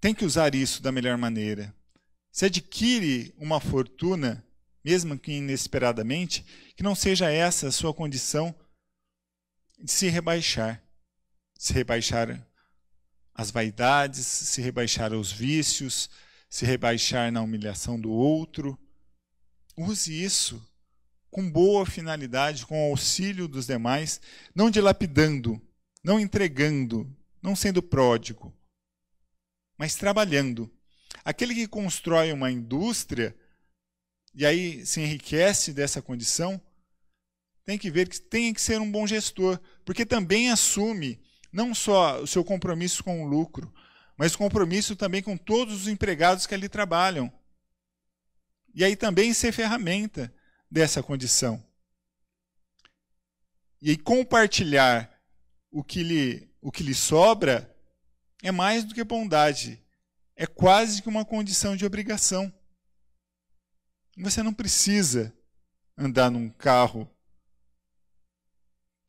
tem que usar isso da melhor maneira. Se adquire uma fortuna, mesmo que inesperadamente, que não seja essa a sua condição de se rebaixar. Se rebaixar às vaidades, se rebaixar aos vícios, se rebaixar na humilhação do outro. Use isso com boa finalidade, com auxílio dos demais, não dilapidando, não entregando, não sendo pródigo, mas trabalhando. Aquele que constrói uma indústria e aí se enriquece dessa condição, tem que ver que tem que ser um bom gestor, porque também assume não só o seu compromisso com o lucro, mas o compromisso também com todos os empregados que ali trabalham. E aí também ser ferramenta dessa condição. E aí compartilhar o que lhe, o que lhe sobra é mais do que bondade, é quase que uma condição de obrigação. Você não precisa andar num carro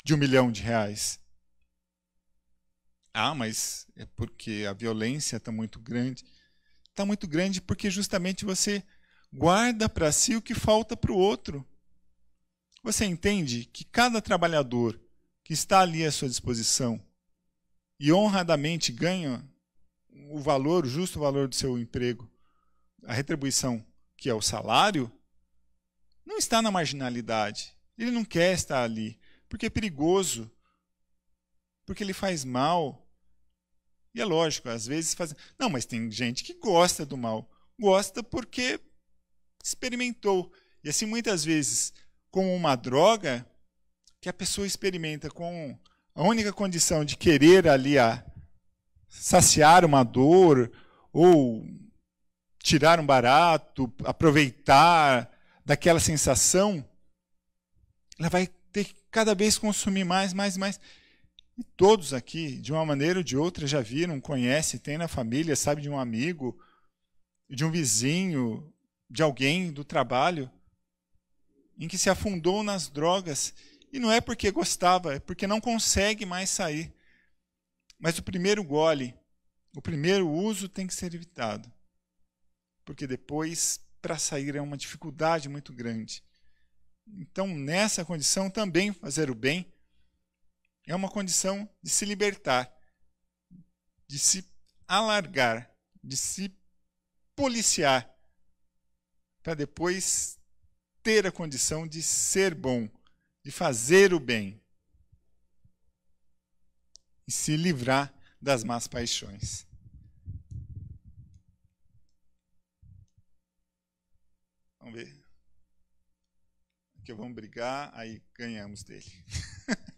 de um milhão de reais. Ah, mas é porque a violência está muito grande. Está muito grande porque justamente você guarda para si o que falta para o outro. Você entende que cada trabalhador que está ali à sua disposição e honradamente ganha o valor, o justo valor do seu emprego, a retribuição que é o salário, não está na marginalidade. Ele não quer estar ali, porque é perigoso, porque ele faz mal, e é lógico, às vezes faz. Não, mas tem gente que gosta do mal. Gosta porque experimentou. E assim, muitas vezes, com uma droga, que a pessoa experimenta com a única condição de querer ali a saciar uma dor ou tirar um barato, aproveitar daquela sensação, ela vai ter que cada vez consumir mais, mais, mais. E todos aqui, de uma maneira ou de outra, já viram, conhecem, tem na família, sabe de um amigo, de um vizinho, de alguém do trabalho, em que se afundou nas drogas. E não é porque gostava, é porque não consegue mais sair. Mas o primeiro gole, o primeiro uso tem que ser evitado. Porque depois, para sair, é uma dificuldade muito grande. Então, nessa condição, também fazer o bem é uma condição de se libertar, de se alargar, de se policiar, para depois ter a condição de ser bom, de fazer o bem e se livrar das más paixões. Vamos ver. Que vamos brigar, aí ganhamos dele.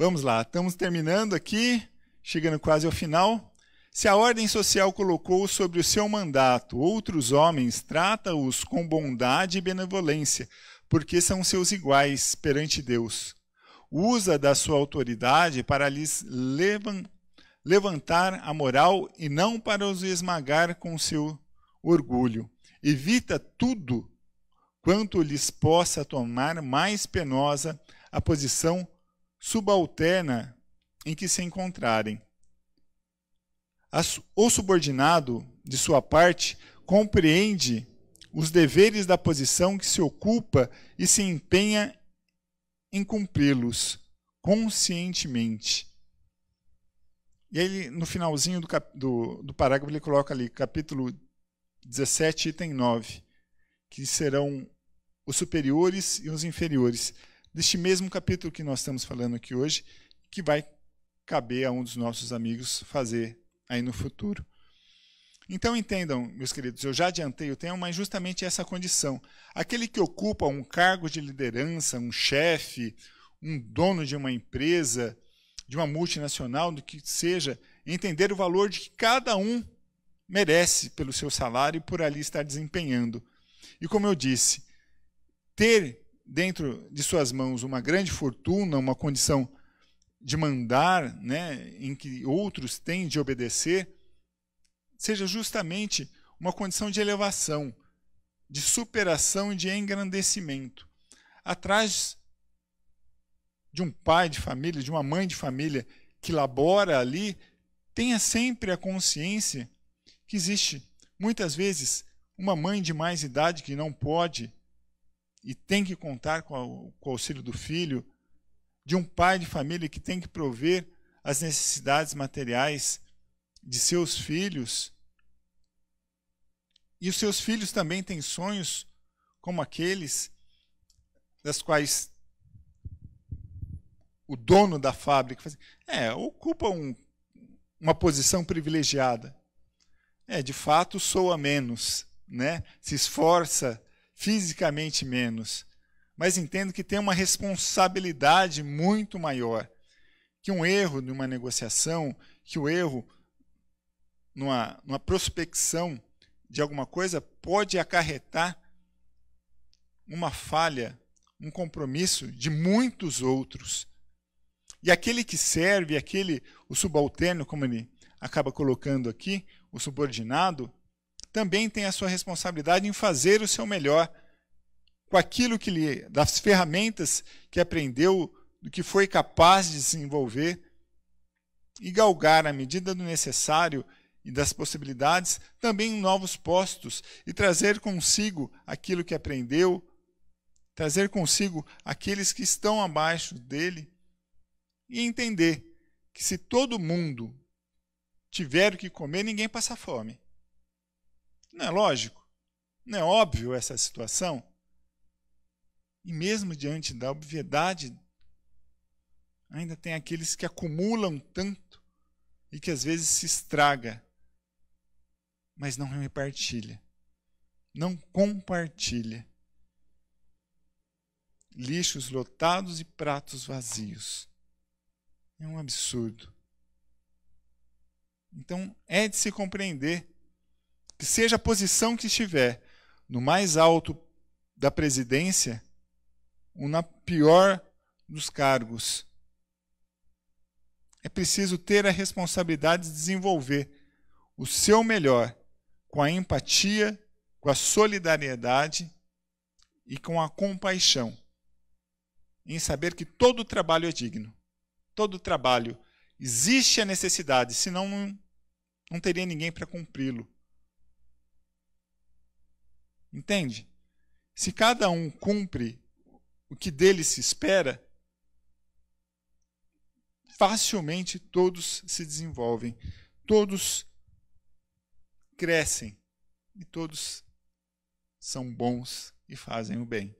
Vamos lá, estamos terminando aqui, chegando quase ao final. Se a ordem social colocou sobre o seu mandato outros homens, trata-os com bondade e benevolência, porque são seus iguais perante Deus. Usa da sua autoridade para lhes levantar a moral e não para os esmagar com seu orgulho. Evita tudo quanto lhes possa tornar mais penosa a posição subalterna em que se encontrarem. O subordinado, de sua parte, compreende os deveres da posição que se ocupa e se empenha em cumpri-los conscientemente. E aí, ele, no finalzinho do, do, do parágrafo, ele coloca ali, capítulo 17, item 9, que serão os superiores e os inferiores deste mesmo capítulo que nós estamos falando aqui hoje, que vai caber a um dos nossos amigos fazer aí no futuro. Então entendam, meus queridos, eu já adiantei o tema, mas justamente essa condição. Aquele que ocupa um cargo de liderança, um chefe, um dono de uma empresa, de uma multinacional, do que seja, entender o valor de que cada um merece pelo seu salário e por ali estar desempenhando. E como eu disse, ter dentro de suas mãos uma grande fortuna, uma condição de mandar, né, em que outros têm de obedecer, seja justamente uma condição de elevação, de superação e de engrandecimento. Atrás de um pai de família, de uma mãe de família que labora ali, tenha sempre a consciência que existe, muitas vezes, uma mãe de mais idade que não pode e tem que contar com, com o auxílio do filho, de um pai de família que tem que prover as necessidades materiais de seus filhos. E os seus filhos também têm sonhos como aqueles das quais o dono da fábrica faz, é, ocupa um, uma posição privilegiada. É, de fato, soa menos, né? se esforça fisicamente menos, mas entendo que tem uma responsabilidade muito maior. Que um erro numa negociação, que o um erro numa, numa prospecção de alguma coisa pode acarretar uma falha, um compromisso de muitos outros. E aquele que serve, aquele o subalterno, como ele acaba colocando aqui, o subordinado, também tem a sua responsabilidade em fazer o seu melhor com aquilo que lhe, das ferramentas que aprendeu, do que foi capaz de desenvolver e galgar, à medida do necessário e das possibilidades, também novos postos e trazer consigo aquilo que aprendeu, trazer consigo aqueles que estão abaixo dele e entender que se todo mundo tiver o que comer, ninguém passa fome. Não é lógico? Não é óbvio essa situação? E mesmo diante da obviedade, ainda tem aqueles que acumulam tanto e que às vezes se estraga, mas não repartilha, não compartilha. Lixos lotados e pratos vazios. É um absurdo. Então, é de se compreender que seja a posição que estiver, no mais alto da presidência ou na pior dos cargos. É preciso ter a responsabilidade de desenvolver o seu melhor com a empatia, com a solidariedade e com a compaixão, em saber que todo trabalho é digno, todo trabalho existe a necessidade, senão não, não teria ninguém para cumpri-lo. Entende? Se cada um cumpre o que dele se espera, facilmente todos se desenvolvem, todos crescem e todos são bons e fazem o bem.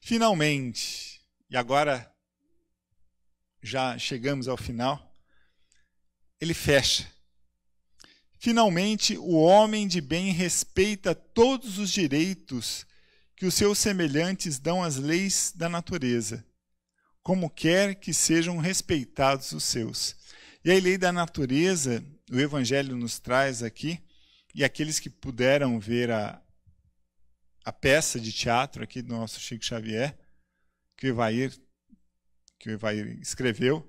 Finalmente, e agora já chegamos ao final, ele fecha Finalmente, o homem de bem respeita todos os direitos que os seus semelhantes dão às leis da natureza, como quer que sejam respeitados os seus. E a lei da natureza, o Evangelho nos traz aqui, e aqueles que puderam ver a, a peça de teatro aqui do nosso Chico Xavier, que o Evair, que o Evair escreveu,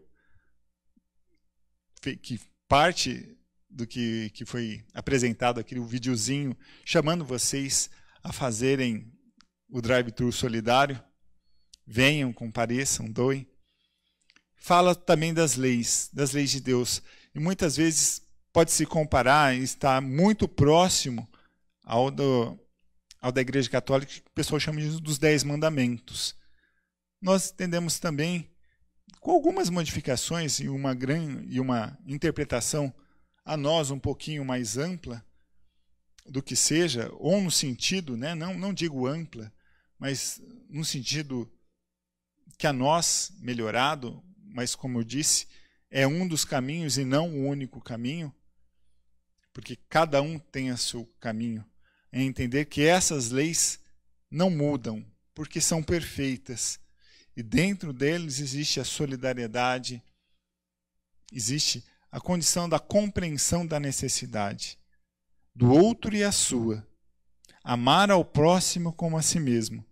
que parte do que, que foi apresentado, aquele videozinho chamando vocês a fazerem o drive-thru solidário. Venham, compareçam, doem. Fala também das leis, das leis de Deus. E muitas vezes pode se comparar e está muito próximo ao, do, ao da Igreja Católica, que o pessoal chama de dos Dez Mandamentos. Nós entendemos também, com algumas modificações e uma, gran, e uma interpretação a nós um pouquinho mais ampla do que seja, ou no sentido, né, não, não digo ampla, mas no sentido que a nós melhorado, mas como eu disse, é um dos caminhos e não o único caminho, porque cada um tem o seu caminho. É entender que essas leis não mudam, porque são perfeitas. E dentro deles existe a solidariedade, existe a condição da compreensão da necessidade do outro e a sua. Amar ao próximo como a si mesmo.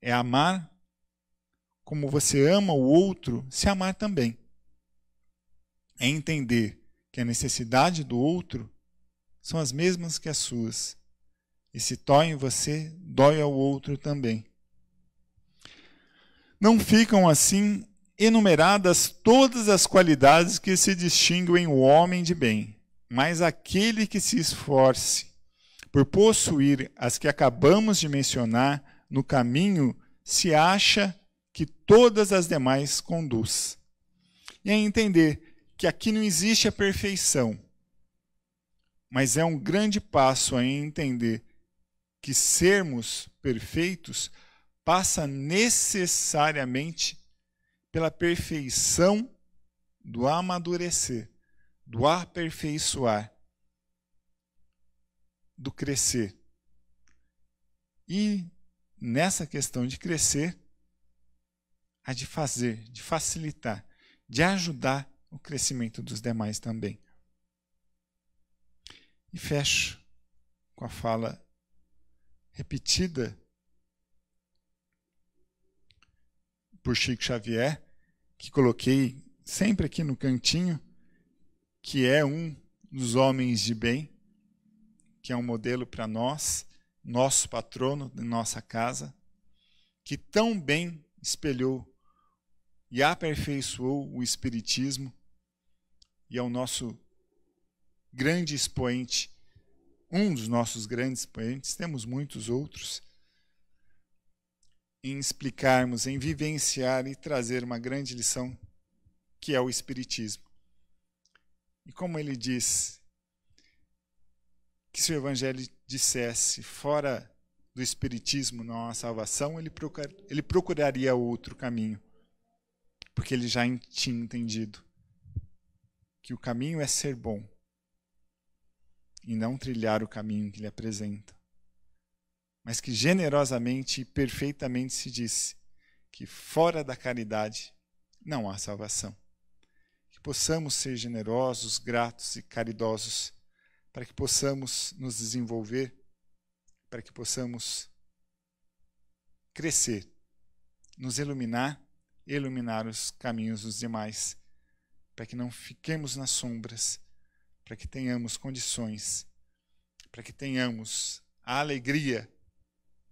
É amar como você ama o outro, se amar também. É entender que a necessidade do outro são as mesmas que as suas. E se dói em você, dói ao outro também. Não ficam assim enumeradas todas as qualidades que se distinguem o homem de bem, mas aquele que se esforce por possuir as que acabamos de mencionar no caminho se acha que todas as demais conduz. E a é entender que aqui não existe a perfeição, mas é um grande passo a entender que sermos perfeitos passa necessariamente pela perfeição do amadurecer, do aperfeiçoar, do crescer. E nessa questão de crescer, a de fazer, de facilitar, de ajudar o crescimento dos demais também. E fecho com a fala repetida por Chico Xavier, que coloquei sempre aqui no cantinho, que é um dos homens de bem, que é um modelo para nós, nosso patrono de nossa casa, que tão bem espelhou e aperfeiçoou o Espiritismo e é o nosso grande expoente, um dos nossos grandes expoentes, temos muitos outros em explicarmos, em vivenciar e trazer uma grande lição que é o Espiritismo. E como ele diz que se o Evangelho dissesse fora do Espiritismo não há salvação, ele, procur, ele procuraria outro caminho, porque ele já tinha entendido que o caminho é ser bom e não trilhar o caminho que lhe apresenta mas que generosamente e perfeitamente se disse que fora da caridade não há salvação. Que possamos ser generosos, gratos e caridosos, para que possamos nos desenvolver, para que possamos crescer, nos iluminar, iluminar os caminhos dos demais, para que não fiquemos nas sombras, para que tenhamos condições, para que tenhamos a alegria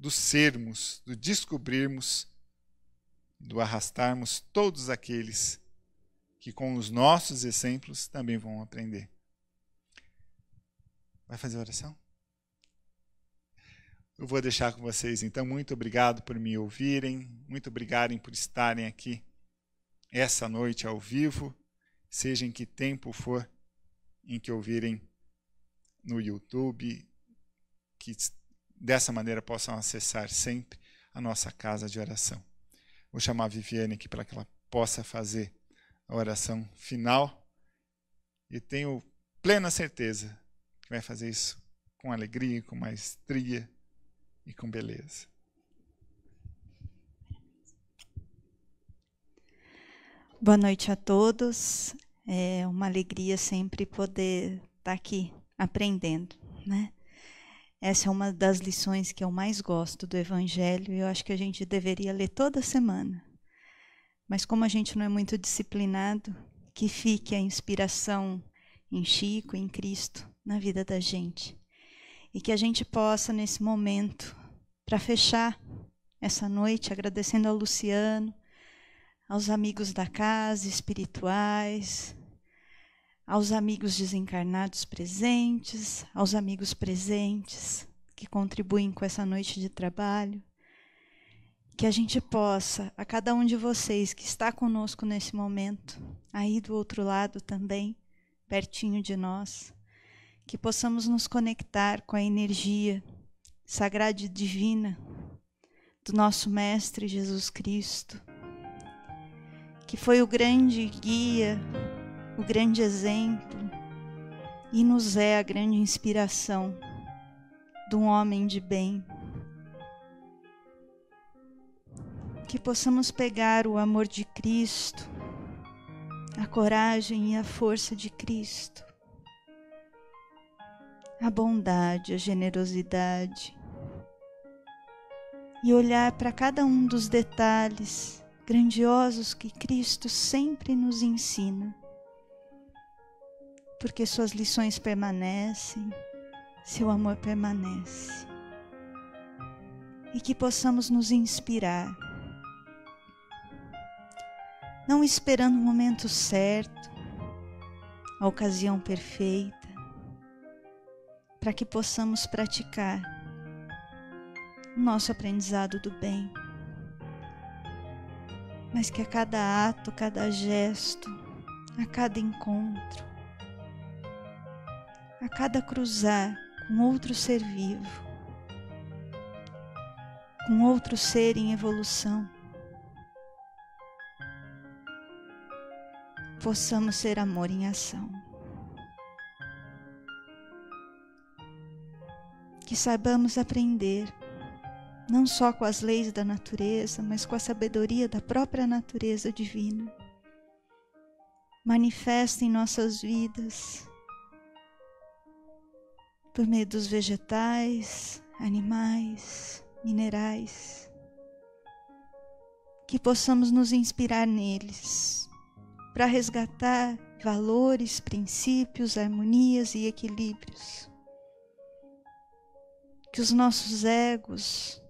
do sermos, do descobrirmos, do arrastarmos todos aqueles que com os nossos exemplos também vão aprender. Vai fazer oração? Eu vou deixar com vocês, então. Muito obrigado por me ouvirem, muito obrigado por estarem aqui essa noite ao vivo, seja em que tempo for em que ouvirem no YouTube, que dessa maneira possam acessar sempre a nossa casa de oração. Vou chamar a Viviane aqui para que ela possa fazer a oração final e tenho plena certeza que vai fazer isso com alegria, com maestria e com beleza. Boa noite a todos. É uma alegria sempre poder estar aqui aprendendo, né? Essa é uma das lições que eu mais gosto do Evangelho e eu acho que a gente deveria ler toda semana. Mas como a gente não é muito disciplinado, que fique a inspiração em Chico, em Cristo, na vida da gente. E que a gente possa, nesse momento, para fechar essa noite, agradecendo ao Luciano, aos amigos da casa, espirituais, aos amigos desencarnados presentes, aos amigos presentes que contribuem com essa noite de trabalho. Que a gente possa, a cada um de vocês que está conosco nesse momento, aí do outro lado também, pertinho de nós, que possamos nos conectar com a energia sagrada e divina do nosso Mestre Jesus Cristo, que foi o grande guia o grande exemplo e nos é a grande inspiração de um homem de bem. Que possamos pegar o amor de Cristo, a coragem e a força de Cristo, a bondade, a generosidade, e olhar para cada um dos detalhes grandiosos que Cristo sempre nos ensina porque suas lições permanecem, seu amor permanece. E que possamos nos inspirar, não esperando o momento certo, a ocasião perfeita, para que possamos praticar o nosso aprendizado do bem, mas que a cada ato, cada gesto, a cada encontro, a cada cruzar com outro ser vivo, com outro ser em evolução, possamos ser amor em ação. Que saibamos aprender, não só com as leis da natureza, mas com a sabedoria da própria natureza divina. Manifesta em nossas vidas por meio dos vegetais, animais, minerais, que possamos nos inspirar neles para resgatar valores, princípios, harmonias e equilíbrios. Que os nossos egos,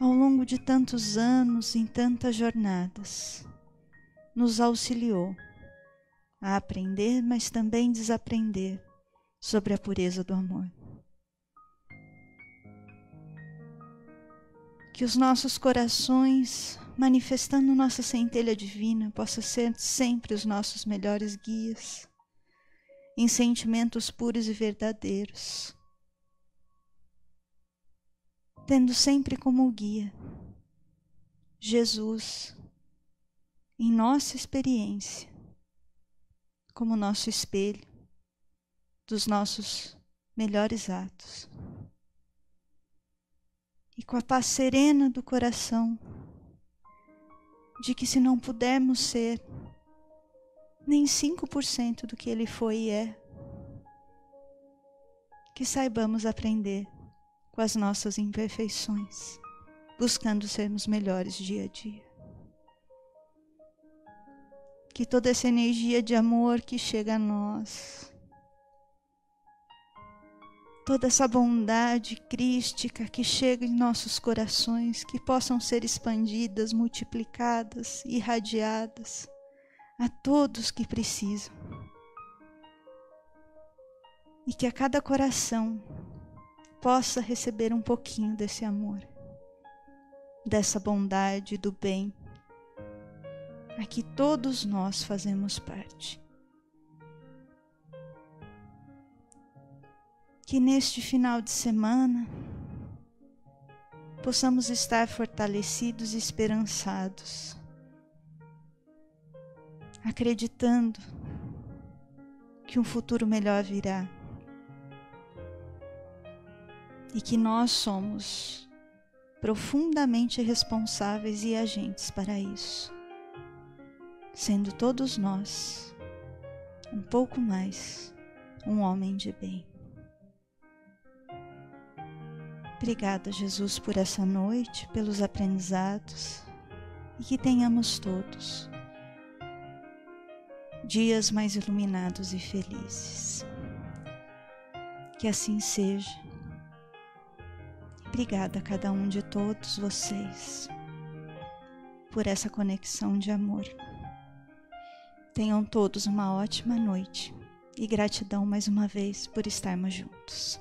ao longo de tantos anos, em tantas jornadas, nos auxiliou a aprender, mas também desaprender sobre a pureza do amor. Que os nossos corações, manifestando nossa centelha divina, possa ser sempre os nossos melhores guias em sentimentos puros e verdadeiros, tendo sempre como guia Jesus em nossa experiência como nosso espelho dos nossos melhores atos. E com a paz serena do coração, de que se não pudermos ser nem 5% do que ele foi e é, que saibamos aprender com as nossas imperfeições, buscando sermos melhores dia a dia que toda essa energia de amor que chega a nós, toda essa bondade crística que chega em nossos corações, que possam ser expandidas, multiplicadas, irradiadas a todos que precisam. E que a cada coração possa receber um pouquinho desse amor, dessa bondade, do bem a é que todos nós fazemos parte. Que neste final de semana possamos estar fortalecidos e esperançados, acreditando que um futuro melhor virá e que nós somos profundamente responsáveis e agentes para isso sendo todos nós um pouco mais um homem de bem. Obrigada, Jesus, por essa noite, pelos aprendizados e que tenhamos todos dias mais iluminados e felizes. Que assim seja. Obrigada a cada um de todos vocês por essa conexão de amor. Tenham todos uma ótima noite e gratidão mais uma vez por estarmos juntos.